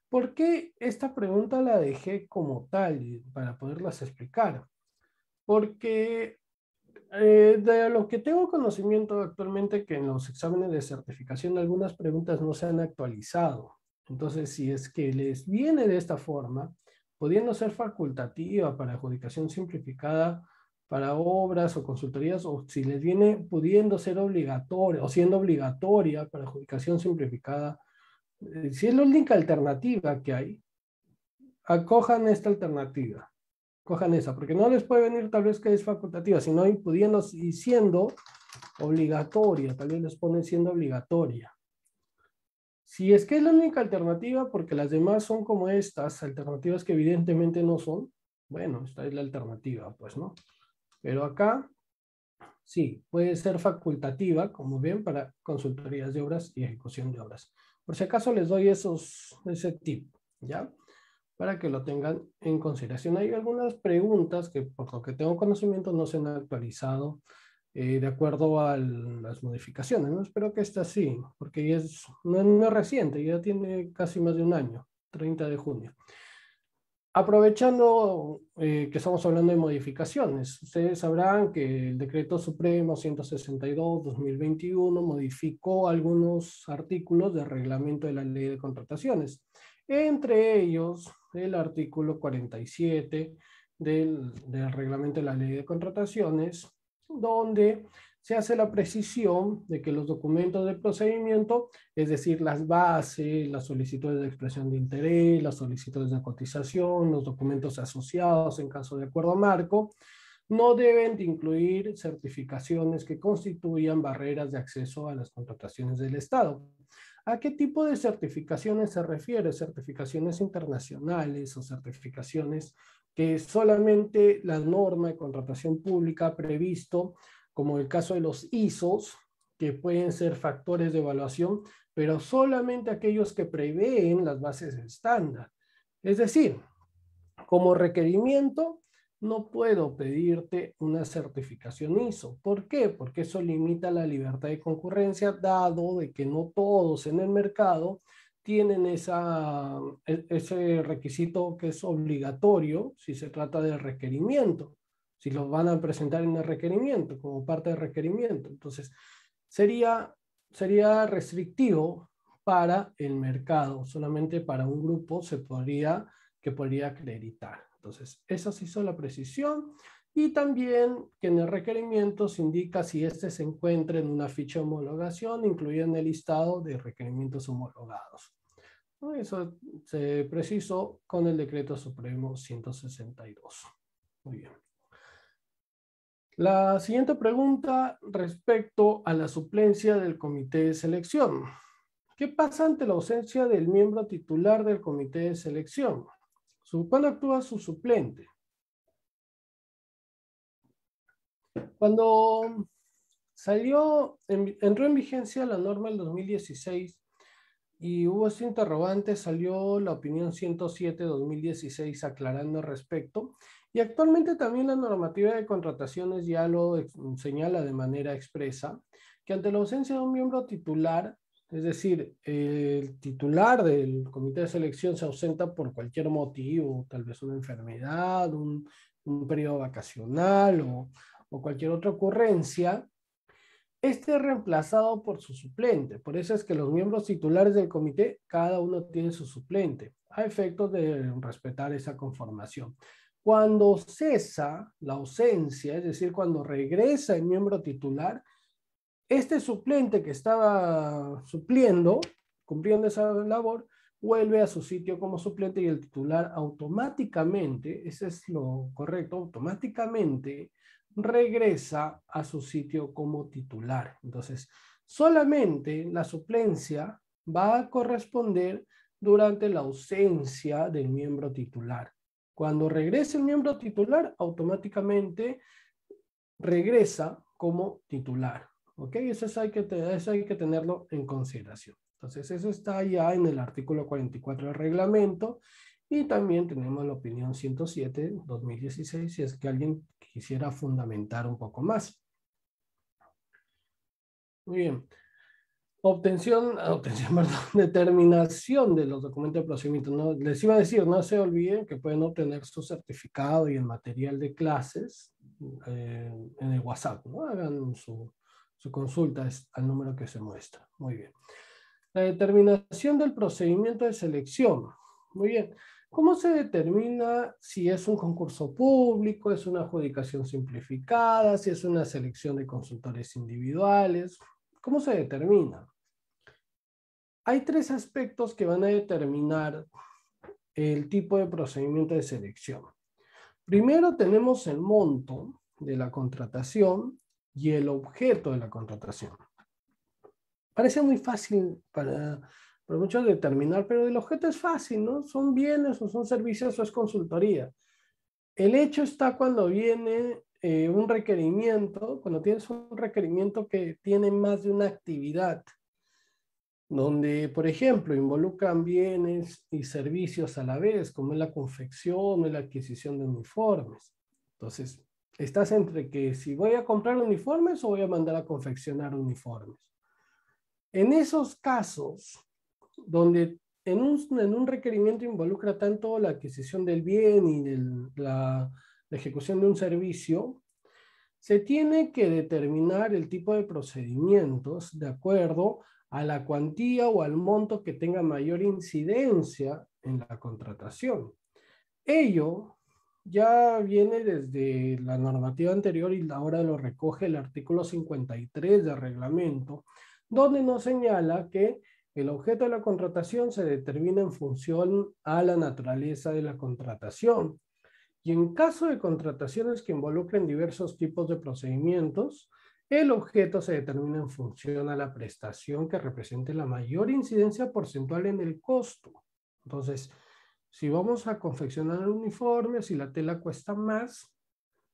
Speaker 2: ¿Por qué esta pregunta la dejé como tal para poderlas explicar? Porque eh, de lo que tengo conocimiento actualmente, que en los exámenes de certificación algunas preguntas no se han actualizado. Entonces, si es que les viene de esta forma, pudiendo ser facultativa para adjudicación simplificada, para obras o consultorías, o si les viene pudiendo ser obligatoria o siendo obligatoria para adjudicación simplificada, eh, si es la única alternativa que hay, acojan esta alternativa, cojan esa, porque no les puede venir tal vez que es facultativa, sino pudiendo y siendo obligatoria, tal vez les ponen siendo obligatoria. Si es que es la única alternativa, porque las demás son como estas, alternativas que evidentemente no son, bueno, esta es la alternativa, pues, ¿no? Pero acá sí, puede ser facultativa, como bien para consultorías de obras y ejecución de obras. Por si acaso les doy esos, ese tip, ¿ya? Para que lo tengan en consideración. Hay algunas preguntas que, por lo que tengo conocimiento, no se han actualizado eh, de acuerdo a las modificaciones. ¿no? Espero que esté así, porque ya es, no, es reciente, ya tiene casi más de un año, 30 de junio. Aprovechando eh, que estamos hablando de modificaciones, ustedes sabrán que el decreto supremo 162-2021 modificó algunos artículos del reglamento de la ley de contrataciones, entre ellos el artículo 47 del, del reglamento de la ley de contrataciones, donde se hace la precisión de que los documentos de procedimiento, es decir, las bases, las solicitudes de expresión de interés, las solicitudes de cotización, los documentos asociados en caso de acuerdo marco, no deben de incluir certificaciones que constituyan barreras de acceso a las contrataciones del Estado. ¿A qué tipo de certificaciones se refiere? Certificaciones internacionales o certificaciones que solamente la norma de contratación pública ha previsto como el caso de los ISOs, que pueden ser factores de evaluación, pero solamente aquellos que prevéen las bases estándar. Es decir, como requerimiento, no puedo pedirte una certificación ISO. ¿Por qué? Porque eso limita la libertad de concurrencia, dado de que no todos en el mercado tienen esa, e-, ese requisito que es obligatorio si se trata de requerimiento si los van a presentar en el requerimiento, como parte del requerimiento. Entonces, sería, sería restrictivo para el mercado, solamente para un grupo se podría, que podría acreditar. Entonces, esa se hizo la precisión y también que en el requerimiento se indica si este se encuentra en una ficha de homologación incluida en el listado de requerimientos homologados. Eso se precisó con el decreto supremo 162. Muy bien. La siguiente pregunta respecto a la suplencia del comité de selección. ¿Qué pasa ante la ausencia del miembro titular del comité de selección? ¿Cuándo actúa su suplente? Cuando salió, entró en vigencia la norma del 2016 y hubo este interrogante, salió la opinión 107-2016 aclarando al respecto y actualmente también la normativa de contrataciones ya lo señala de manera expresa, que ante la ausencia de un miembro titular, es decir, el titular del comité de selección se ausenta por cualquier motivo, tal vez una enfermedad, un, periodo vacacional o, o cualquier otra ocurrencia, este es reemplazado por su suplente. Por eso es que los miembros titulares del comité, cada uno tiene su suplente, a efectos de respetar esa conformación. Cuando cesa la ausencia, es decir, cuando regresa el miembro titular, este suplente que estaba supliendo, cumpliendo esa labor, vuelve a su sitio como suplente y el titular automáticamente, ese es lo correcto, automáticamente regresa a su sitio como titular. Entonces, solamente la suplencia va a corresponder durante la ausencia del miembro titular. Cuando regrese el miembro titular, automáticamente regresa como titular. ¿Ok? Eso hay, que, eso hay que tenerlo en consideración. Entonces, eso está ya en el artículo 44 del reglamento. Y también tenemos la opinión 107, 2016, si es que alguien quisiera fundamentar un poco más. Muy bien obtención, obtención perdón, determinación de los documentos de procedimiento. Les iba a decir, no se olviden que pueden obtener su certificado y el material de clases eh, en el WhatsApp. ¿no? Hagan su, consulta al número que se muestra. Muy bien. La determinación del procedimiento de selección. Muy bien. ¿Cómo se determina si es un concurso público, es una adjudicación simplificada, si es una selección de consultores individuales? ¿Cómo se determina? Hay tres aspectos que van a determinar el tipo de procedimiento de selección. Primero tenemos el monto de la contratación y el objeto de la contratación. Parece muy fácil para, para muchos determinar, pero el objeto es fácil, ¿no? Son bienes o son servicios o es consultoría. El hecho está cuando viene eh, un requerimiento, cuando tienes un requerimiento que tiene más de una actividad donde, por ejemplo, involucran bienes y servicios a la vez, como es la confección o la adquisición de uniformes. Entonces, estás entre que si voy a comprar uniformes o voy a mandar a confeccionar uniformes. En esos casos, donde en un, en requerimiento involucra tanto la adquisición del bien y la, la ejecución de un servicio, se tiene que determinar el tipo de procedimientos de acuerdo a la cuantía o al monto que tenga mayor incidencia en la contratación. Ello ya viene desde la normativa anterior y ahora lo recoge el artículo 53 del reglamento, donde nos señala que el objeto de la contratación se determina en función a la naturaleza de la contratación. Y en caso de contrataciones que involucren diversos tipos de procedimientos, el objeto se determina en función a la prestación que represente la mayor incidencia porcentual en el costo. Entonces, si vamos a confeccionar uniformes uniforme, si la tela cuesta más,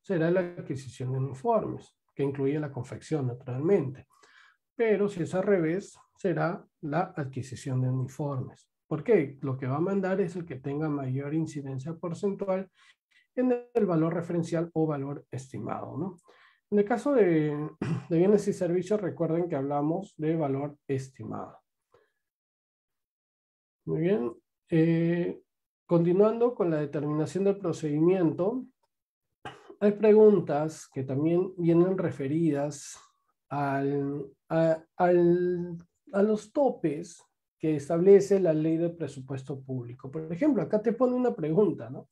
Speaker 2: será la adquisición de uniformes, que incluye la confección naturalmente. Pero si es al revés, será la adquisición de uniformes. ¿Por qué? Lo que va a mandar es el que tenga mayor incidencia porcentual en el valor referencial o valor estimado, ¿no? En el caso de, bienes y servicios, recuerden que hablamos de valor estimado. Muy bien. Eh, continuando con la determinación del procedimiento, hay preguntas que también vienen referidas a, los topes que establece la ley de presupuesto público. Por ejemplo, acá te pone una pregunta, ¿no?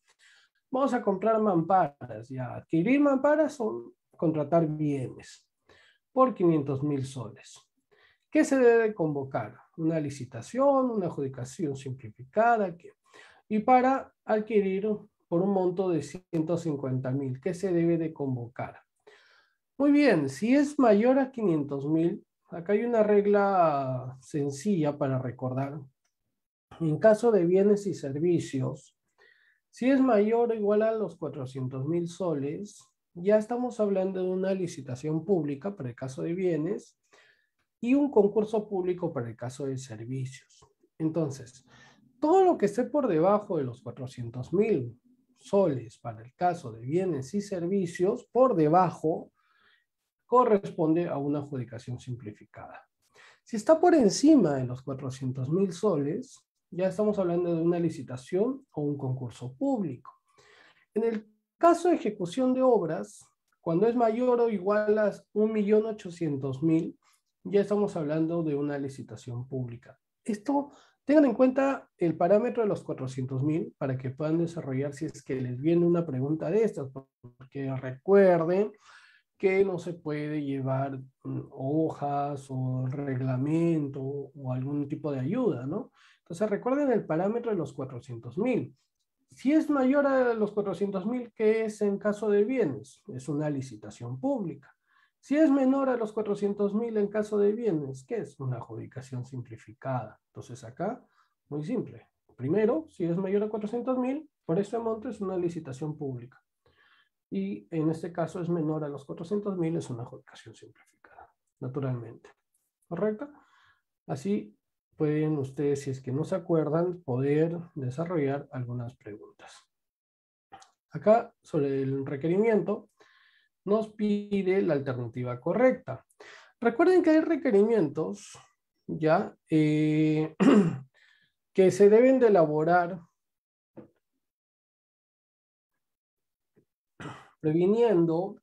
Speaker 2: Vamos a comprar mamparas, ya. Adquirir mamparas son contratar bienes por 500 mil soles. ¿Qué se debe convocar? Una licitación, una adjudicación simplificada qué y para adquirir por un monto de 150 mil. ¿Qué se debe de convocar? Muy bien, si es mayor a 500 mil, acá hay una regla sencilla para recordar. En caso de bienes y servicios, si es mayor o igual a los 400 mil soles, ya estamos hablando de una licitación pública para el caso de bienes y un concurso público para el caso de servicios. Entonces, todo lo que esté por debajo de los 400 mil soles para el caso de bienes y servicios, por debajo, corresponde a una adjudicación simplificada. Si está por encima de los 400 mil soles, ya estamos hablando de una licitación o un concurso público. En el Caso de ejecución de obras, cuando es mayor o igual a 1.800.000, ya estamos hablando de una licitación pública. Esto, tengan en cuenta el parámetro de los 400.000 para que puedan desarrollar si es que les viene una pregunta de estas, porque recuerden que no se puede llevar mm, hojas o reglamento o algún tipo de ayuda, ¿no? Entonces recuerden el parámetro de los 400.000. Si es mayor a los 400 mil, que es en caso de bienes, es una licitación pública. Si es menor a los 400 mil en caso de bienes, ¿qué es? Una adjudicación simplificada. Entonces acá, muy simple. Primero, si es mayor a 400 mil, por este monto es una licitación pública. Y en este caso es menor a los 400 mil, es una adjudicación simplificada, naturalmente. ¿Correcto? Así pueden ustedes, si es que no se acuerdan, poder desarrollar algunas preguntas. Acá, sobre el requerimiento, nos pide la alternativa correcta. Recuerden que hay requerimientos, ya, eh, que se deben de elaborar previniendo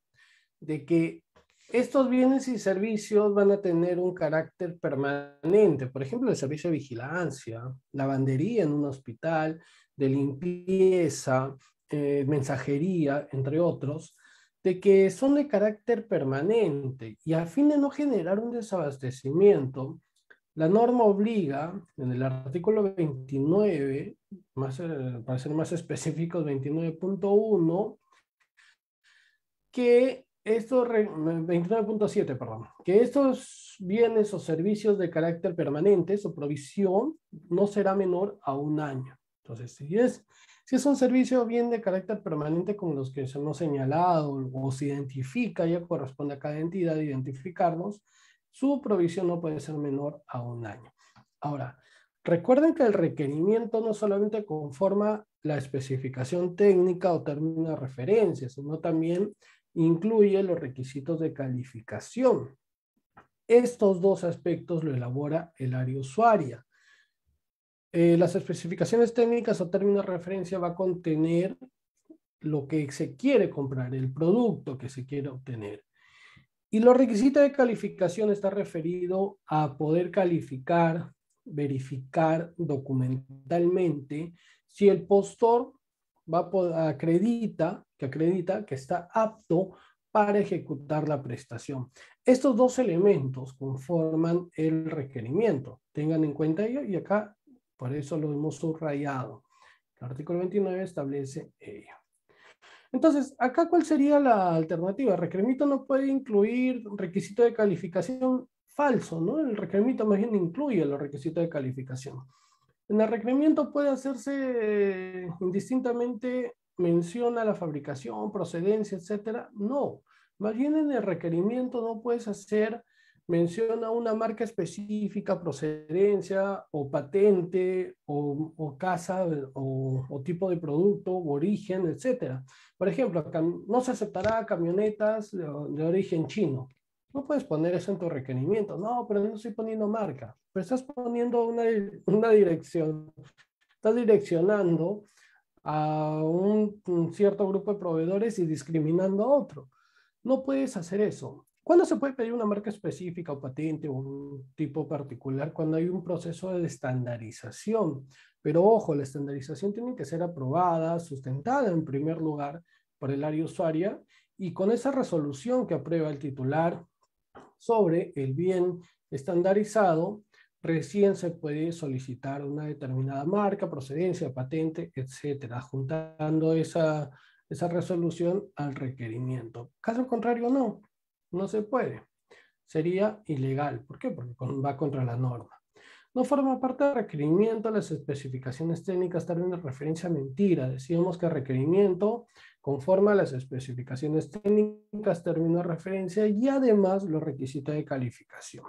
Speaker 2: de que estos bienes y servicios van a tener un carácter permanente, por ejemplo, el servicio de vigilancia, lavandería en un hospital, de limpieza, eh, mensajería, entre otros, de que son de carácter permanente y a fin de no generar un desabastecimiento, la norma obliga en el artículo 29, eh, para ser más específicos, 29.1, que estos 29.7, perdón, que estos bienes o servicios de carácter permanente, su provisión no será menor a un año. Entonces, si es, si es un servicio bien de carácter permanente como los que se hemos señalado o se identifica, ya corresponde a cada entidad identificarnos, su provisión no puede ser menor a un año. Ahora, recuerden que el requerimiento no solamente conforma la especificación técnica o término de referencia, sino también incluye los requisitos de calificación. Estos dos aspectos lo elabora el área usuaria. Eh, las especificaciones técnicas o términos de referencia va a contener lo que se quiere comprar, el producto que se quiere obtener. Y los requisitos de calificación está referido a poder calificar, verificar documentalmente si el postor va a, acredita que acredita que está apto para ejecutar la prestación. Estos dos elementos conforman el requerimiento. Tengan en cuenta ello y acá por eso lo hemos subrayado. El artículo 29 establece ello. Entonces, acá cuál sería la alternativa? El requerimiento no puede incluir requisito de calificación falso, ¿no? El requerimiento más bien incluye los requisitos de calificación. En el requerimiento puede hacerse eh, indistintamente menciona la fabricación, procedencia, etcétera. No, más bien en el requerimiento no puedes hacer menciona una marca específica, procedencia o patente o, casa o, tipo de producto o origen, etcétera Por ejemplo, no se aceptará camionetas de, origen chino. No puedes poner eso en tu requerimiento. No, pero no estoy poniendo marca. Pero estás poniendo una, una dirección. Estás direccionando a un, cierto grupo de proveedores y discriminando a otro. No puedes hacer eso. ¿Cuándo se puede pedir una marca específica o patente o un tipo particular? Cuando hay un proceso de estandarización. Pero ojo, la estandarización tiene que ser aprobada, sustentada en primer lugar por el área usuaria y con esa resolución que aprueba el titular sobre el bien estandarizado, recién se puede solicitar una determinada marca, procedencia, patente, etcétera, juntando esa, esa resolución al requerimiento. Caso contrario, no, no se puede. Sería ilegal. ¿Por qué? Porque va contra la norma. No forma parte del requerimiento las especificaciones técnicas, también de referencia mentira. Decíamos que requerimiento conforma las especificaciones técnicas, término de referencia y además los requisitos de calificación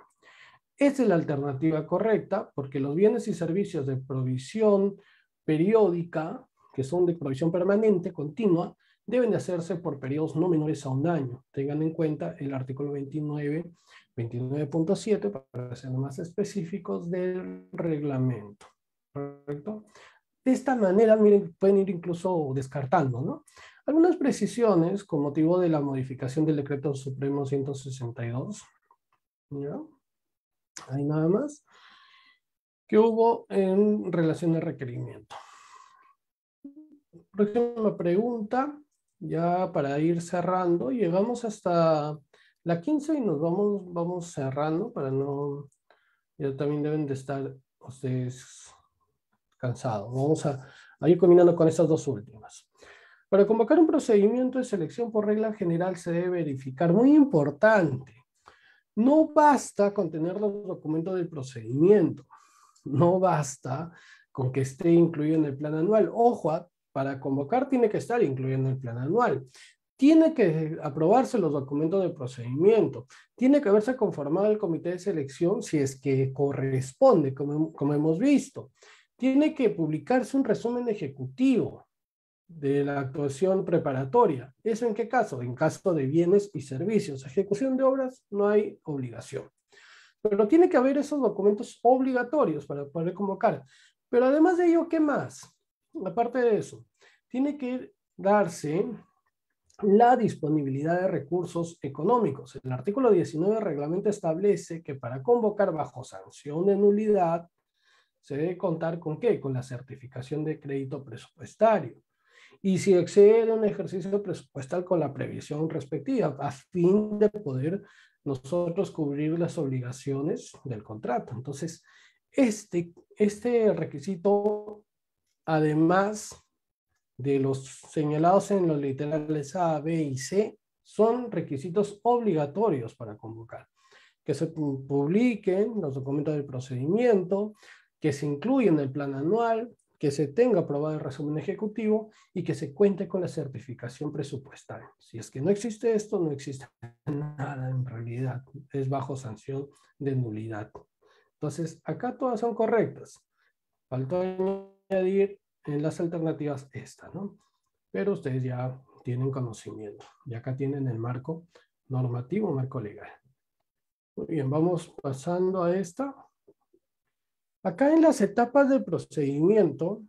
Speaker 2: es la alternativa correcta porque los bienes y servicios de provisión periódica, que son de provisión permanente, continua, deben de hacerse por periodos no menores a un año. Tengan en cuenta el artículo 29, 29.7, para ser más específicos, del reglamento. ¿Correcto? De esta manera, miren, pueden ir incluso descartando, ¿no? Algunas precisiones con motivo de la modificación del decreto supremo 162, Ahí nada más que hubo en relación al requerimiento. Próxima pregunta, ya para ir cerrando, llegamos hasta la 15 y nos vamos, vamos cerrando para no, ya también deben de estar ustedes cansados. Vamos a ir combinando con estas dos últimas. Para convocar un procedimiento de selección por regla general se debe verificar, muy importante, no basta con tener los documentos del procedimiento, no basta con que esté incluido en el plan anual. Ojo, ah, para convocar tiene que estar incluido en el plan anual. Tiene que aprobarse los documentos del procedimiento. Tiene que haberse conformado el comité de selección si es que corresponde, como, como hemos visto. Tiene que publicarse un resumen ejecutivo de la actuación preparatoria. ¿Eso en qué caso? En caso de bienes y servicios. Ejecución de obras no hay obligación. Pero tiene que haber esos documentos obligatorios para poder convocar. Pero además de ello, ¿qué más? Aparte de eso, tiene que darse la disponibilidad de recursos económicos. El artículo 19 del reglamento establece que para convocar bajo sanción de nulidad, se debe contar con qué? Con la certificación de crédito presupuestario y si excede un ejercicio presupuestal con la previsión respectiva, a fin de poder nosotros cubrir las obligaciones del contrato. Entonces, este, este requisito, además de los señalados en los literales A, B y C, son requisitos obligatorios para convocar. Que se publiquen los documentos del procedimiento, que se incluyen el plan anual, que se tenga aprobado el resumen ejecutivo y que se cuente con la certificación presupuestal. Si es que no existe esto, no existe nada en realidad. Es bajo sanción de nulidad. Entonces, acá todas son correctas. Faltó añadir en las alternativas esta, ¿no? Pero ustedes ya tienen conocimiento. Y acá tienen el marco normativo, marco legal. Muy bien, vamos pasando a esta. Acá en las etapas de procedimiento,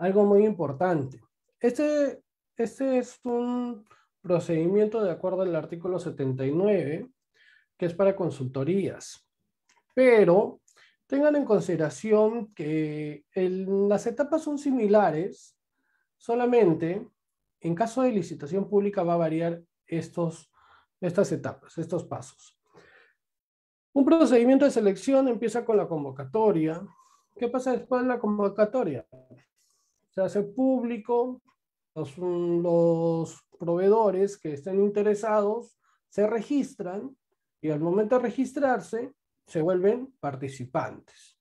Speaker 2: algo muy importante. Este, este es un procedimiento de acuerdo al artículo 79, que es para consultorías. Pero tengan en consideración que las etapas son similares, solamente en caso de licitación pública va a variar estos, estas etapas, estos pasos. Un procedimiento de selección empieza con la convocatoria. ¿Qué pasa después de la convocatoria? Se hace público, los, proveedores que estén interesados se registran y al momento de registrarse se vuelven participantes.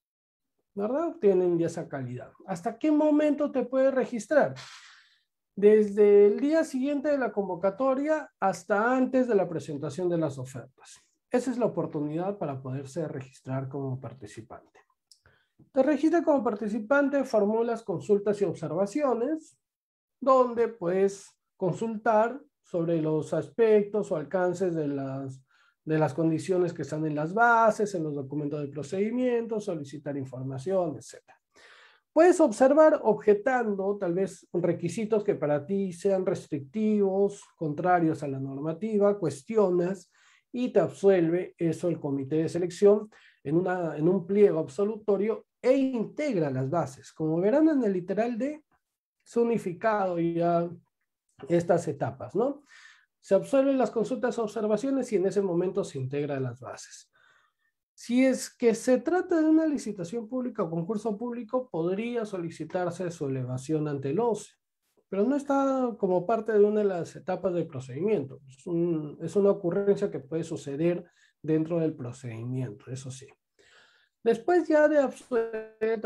Speaker 2: ¿Verdad? Tienen ya esa calidad. ¿Hasta qué momento te puedes registrar? Desde el día siguiente de la convocatoria hasta antes de la presentación de las ofertas. Esa es la oportunidad para poderse registrar como participante. Te registra como participante, formulas consultas y observaciones, donde puedes consultar sobre los aspectos o alcances de las, de las condiciones que están en las bases, en los documentos de procedimiento, solicitar información, etc. Puedes observar objetando tal vez requisitos que para ti sean restrictivos, contrarios a la normativa, cuestionas y te absuelve eso el comité de selección en, una, en un pliego absolutorio e integra las bases. Como verán en el literal D, es unificado ya estas etapas, ¿no? Se absuelven las consultas observaciones y en ese momento se integra las bases. Si es que se trata de una licitación pública o concurso público, podría solicitarse su elevación ante el pero no está como parte de una de las etapas del procedimiento. Es, una ocurrencia que puede suceder dentro del procedimiento, eso sí. Después ya de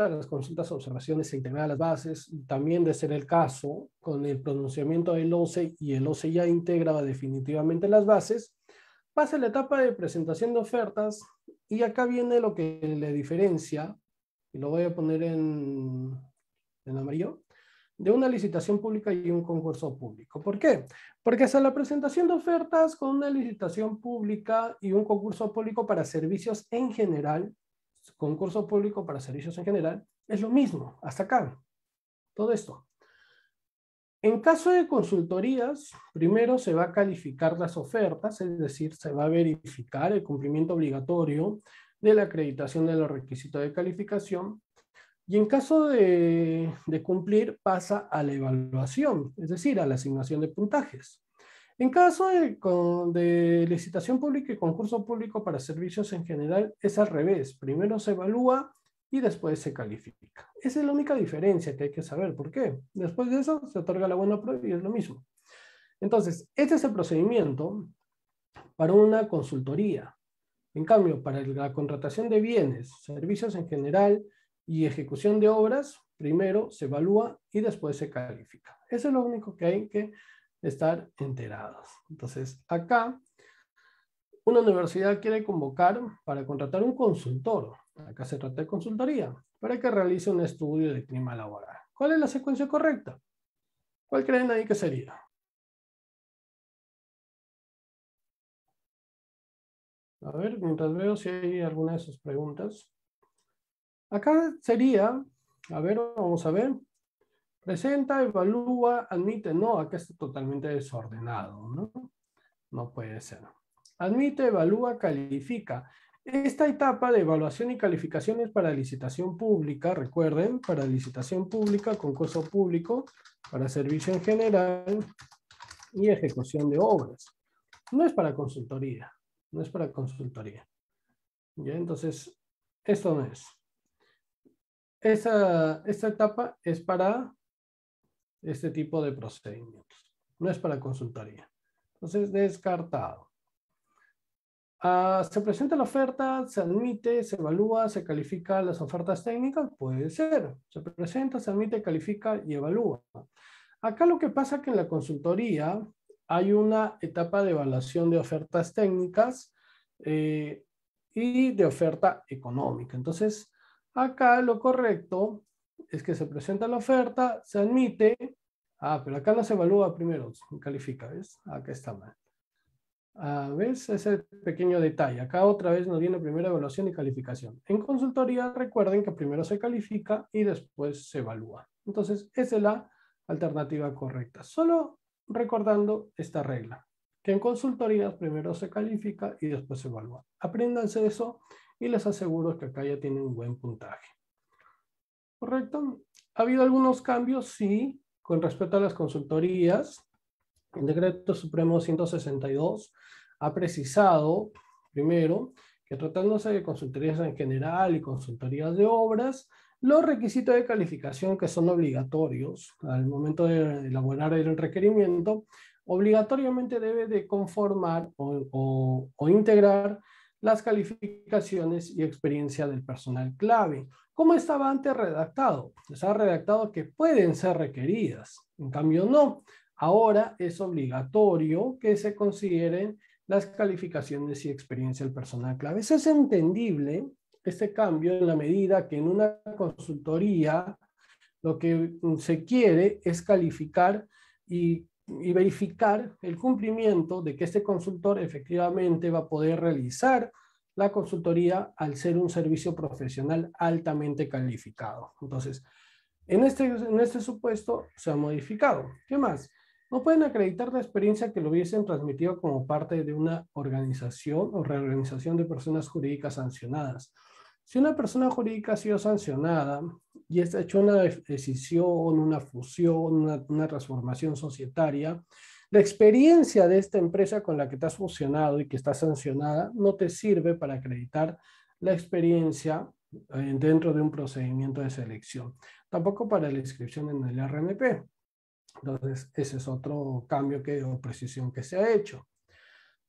Speaker 2: las consultas, observaciones e integrar las bases, también de ser el caso, con el pronunciamiento del OCE y el OCE ya integraba definitivamente las bases, pasa la etapa de presentación de ofertas y acá viene lo que le diferencia, y lo voy a poner en amarillo, de una licitación pública y un concurso público. ¿Por qué? Porque hasta la presentación de ofertas con una licitación pública y un concurso público para servicios en general, concurso público para servicios en general, es lo mismo, hasta acá, todo esto. En caso de consultorías, primero se va a calificar las ofertas, es decir, se va a verificar el cumplimiento obligatorio de la acreditación de los requisitos de calificación, y en caso de, cumplir, pasa a la evaluación, es decir, a la asignación de puntajes. En caso de, de licitación pública y concurso público para servicios en general, es al revés. Primero se evalúa y después se califica. Esa es la única diferencia que hay que saber. ¿Por qué? Después de eso se otorga la buena prueba y es lo mismo. Entonces, este es el procedimiento para una consultoría. En cambio, para la contratación de bienes, servicios en general, y ejecución de obras, primero se evalúa y después se califica. Eso es lo único que hay que estar enterados. Entonces, acá una universidad quiere convocar para contratar un consultor, acá se trata de consultoría, para que realice un estudio de clima laboral. ¿Cuál es la secuencia correcta? ¿Cuál creen ahí que sería? A ver, mientras veo si hay alguna de sus preguntas. Acá sería, a ver, vamos a ver, presenta, evalúa, admite, no, acá está totalmente desordenado, ¿no? No puede ser. Admite, evalúa, califica. Esta etapa de evaluación y calificación es para licitación pública, recuerden, para licitación pública, concurso público, para servicio en general y ejecución de obras. No es para consultoría, no es para consultoría. ¿Ya? Entonces, esto no es esa, esta etapa es para este tipo de procedimientos, no es para consultoría. Entonces, descartado. Ah, ¿Se presenta la oferta? ¿Se admite? ¿Se evalúa? ¿Se califica las ofertas técnicas? Puede ser. Se presenta, se admite, califica y evalúa. Acá lo que pasa es que en la consultoría hay una etapa de evaluación de ofertas técnicas eh, y de oferta económica. Entonces, Acá lo correcto es que se presenta la oferta, se admite. Ah, pero acá no se evalúa primero, se califica, ¿ves? Acá está mal. ¿Ves? Ese pequeño detalle. Acá otra vez nos viene primero evaluación y calificación. En consultoría recuerden que primero se califica y después se evalúa. Entonces, esa es la alternativa correcta. Solo recordando esta regla, que en consultorías primero se califica y después se evalúa. Apréndanse eso y les aseguro que acá ya tienen un buen puntaje. ¿Correcto? ¿Ha habido algunos cambios? Sí, con respecto a las consultorías. El decreto supremo 162 ha precisado, primero, que tratándose de consultorías en general y consultorías de obras, los requisitos de calificación que son obligatorios al momento de elaborar el requerimiento, obligatoriamente debe de conformar o, o integrar las calificaciones y experiencia del personal clave. Como estaba antes redactado? ha redactado que pueden ser requeridas, en cambio no. Ahora es obligatorio que se consideren las calificaciones y experiencia del personal clave. es entendible, este cambio, en la medida que en una consultoría lo que se quiere es calificar y y verificar el cumplimiento de que este consultor efectivamente va a poder realizar la consultoría al ser un servicio profesional altamente calificado. Entonces, este, en este, supuesto se ha modificado. ¿Qué más? No pueden acreditar la experiencia que lo hubiesen transmitido como parte de una organización o reorganización de personas jurídicas sancionadas. Si una persona jurídica ha sido sancionada y ha hecho una decisión, una fusión, una, transformación societaria, la experiencia de esta empresa con la que te has fusionado y que está sancionada no te sirve para acreditar la experiencia eh, dentro de un procedimiento de selección, tampoco para la inscripción en el RNP. Entonces, ese es otro cambio que, o precisión que se ha hecho.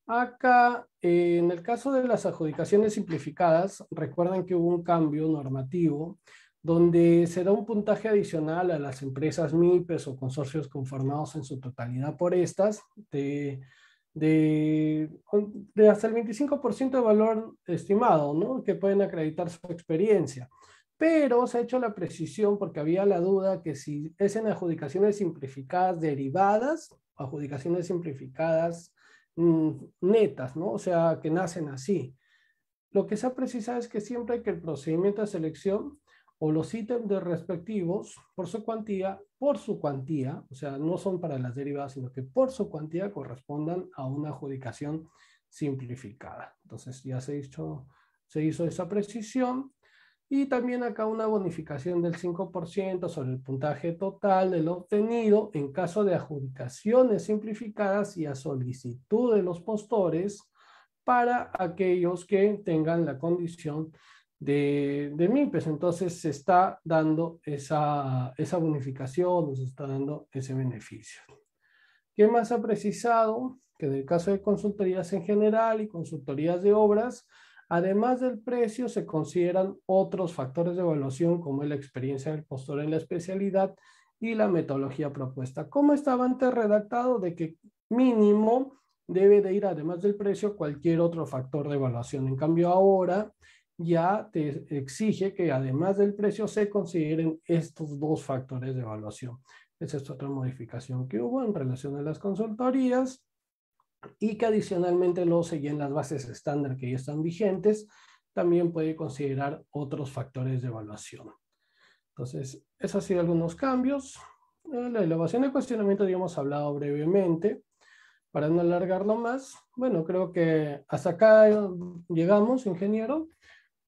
Speaker 2: Acá, eh, en el caso de las adjudicaciones simplificadas, recuerden que hubo un cambio normativo donde se da un puntaje adicional a las empresas MIPES o consorcios conformados en su totalidad por estas de, de, hasta el 25% de valor estimado, ¿no? que pueden acreditar su experiencia. Pero se ha hecho la precisión porque había la duda que si es en adjudicaciones simplificadas derivadas, adjudicaciones simplificadas Mm, netas, ¿no? O sea, que nacen así. Lo que se ha precisado es que siempre hay que el procedimiento de selección o los ítems de respectivos por su cuantía, por su cuantía, o sea, no son para las derivadas, sino que por su cuantía correspondan a una adjudicación simplificada. Entonces, ya se, hizo, se hizo esa precisión y también acá una bonificación del 5% sobre el puntaje total del obtenido en caso de adjudicaciones simplificadas y a solicitud de los postores para aquellos que tengan la condición de, de MIPES. Entonces se está dando esa, bonificación, se está dando ese beneficio. ¿Qué más ha precisado? Que en el caso de consultorías en general y consultorías de obras, Además del precio, se consideran otros factores de evaluación como la experiencia del postor en la especialidad y la metodología propuesta. Como estaba antes redactado de que mínimo debe de ir, además del precio, cualquier otro factor de evaluación. En cambio, ahora ya te exige que además del precio se consideren estos dos factores de evaluación. Esa es otra modificación que hubo en relación a las consultorías y que adicionalmente luego se las bases estándar que ya están vigentes, también puede considerar otros factores de evaluación. Entonces, esos han sido algunos cambios. Eh, la elevación de cuestionamiento ya hemos hablado brevemente. Para no alargarlo más, bueno, creo que hasta acá eh, llegamos, ingeniero,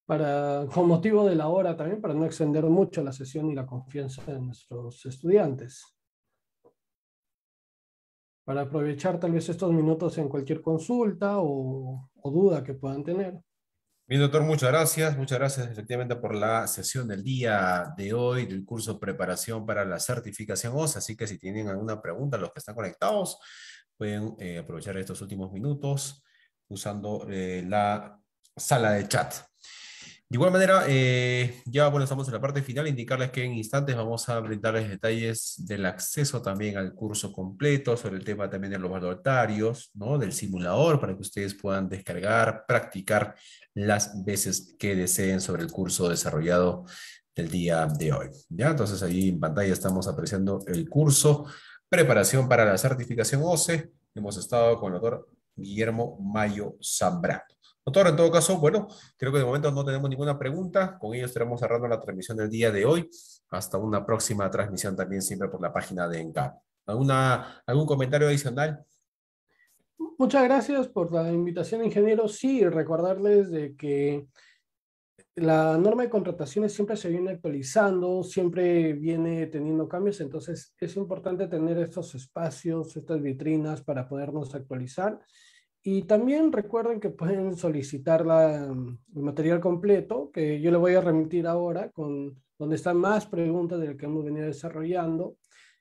Speaker 2: con motivo de la hora también, para no extender mucho la sesión y la confianza de nuestros estudiantes para aprovechar tal vez estos minutos en cualquier consulta o, duda que puedan tener.
Speaker 1: Bien, doctor, muchas gracias. Muchas gracias efectivamente por la sesión del día de hoy del curso Preparación para la Certificación OS. Así que si tienen alguna pregunta, los que están conectados, pueden eh, aprovechar estos últimos minutos usando eh, la sala de chat. De igual manera, eh, ya bueno, estamos en la parte final, indicarles que en instantes vamos a brindarles detalles del acceso también al curso completo, sobre el tema también de los valoratarios, ¿no? del simulador, para que ustedes puedan descargar, practicar las veces que deseen sobre el curso desarrollado del día de hoy. ¿ya? Entonces ahí en pantalla estamos apreciando el curso, preparación para la certificación OCE. Hemos estado con el doctor Guillermo Mayo Zambrano. Doctor, en todo caso, bueno, creo que de momento no tenemos ninguna pregunta. Con ello estaremos cerrando la transmisión del día de hoy. Hasta una próxima transmisión también siempre por la página de ENCAP. ¿Alguna, ¿Algún comentario adicional?
Speaker 2: Muchas gracias por la invitación, ingeniero. Sí, recordarles de que la norma de contrataciones siempre se viene actualizando, siempre viene teniendo cambios, entonces es importante tener estos espacios, estas vitrinas para podernos actualizar y también recuerden que pueden solicitar la, mm, el material completo, que yo le voy a remitir ahora, con, donde están más preguntas de las que hemos venido desarrollando,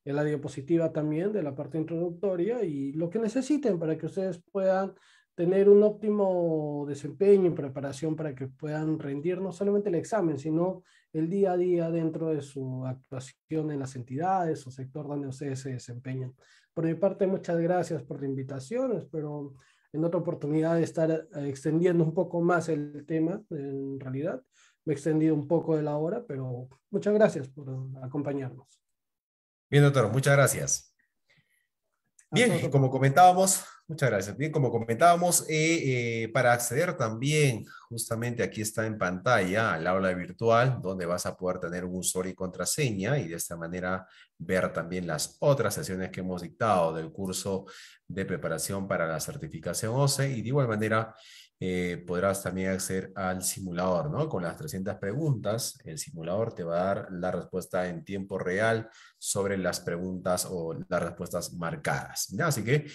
Speaker 2: en la diapositiva también de la parte introductoria y lo que necesiten para que ustedes puedan tener un óptimo desempeño y preparación para que puedan rendir no solamente el examen, sino el día a día dentro de su actuación en las entidades o sector donde ustedes se desempeñan. Por mi parte, muchas gracias por la invitación. Espero en otra oportunidad de estar eh, extendiendo un poco más el tema, en realidad. Me he extendido un poco de la hora, pero muchas gracias por acompañarnos.
Speaker 1: Bien, doctor, muchas gracias. Bien, como comentábamos, Muchas gracias. Bien, como comentábamos, eh, eh, para acceder también, justamente aquí está en pantalla al aula virtual, donde vas a poder tener un usuario y contraseña y de esta manera ver también las otras sesiones que hemos dictado del curso de preparación para la certificación OCE y de igual manera eh, podrás también acceder al simulador, ¿no? Con las 300 preguntas, el simulador te va a dar la respuesta en tiempo real sobre las preguntas o las respuestas marcadas. Así que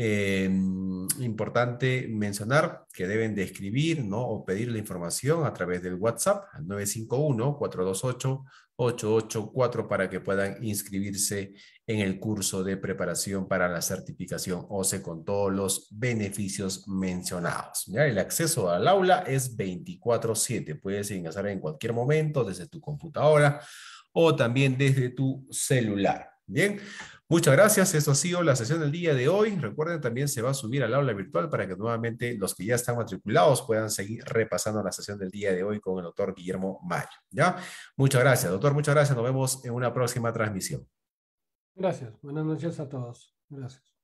Speaker 1: eh, importante mencionar que deben de escribir o pedir la información a través del WhatsApp al 951-428-884 para que puedan inscribirse en el curso de preparación para la certificación OCE con todos los beneficios mencionados. El acceso al aula es 24/7. Puedes ingresar en cualquier momento desde tu computadora o también desde tu celular. Bien, Muchas gracias, eso ha sido la sesión del día de hoy. Recuerden, también se va a subir al aula virtual para que nuevamente los que ya están matriculados puedan seguir repasando la sesión del día de hoy con el doctor Guillermo Mayo. ¿ya? Muchas gracias, doctor, muchas gracias. Nos vemos en una próxima transmisión. Gracias, buenas noches a todos. Gracias.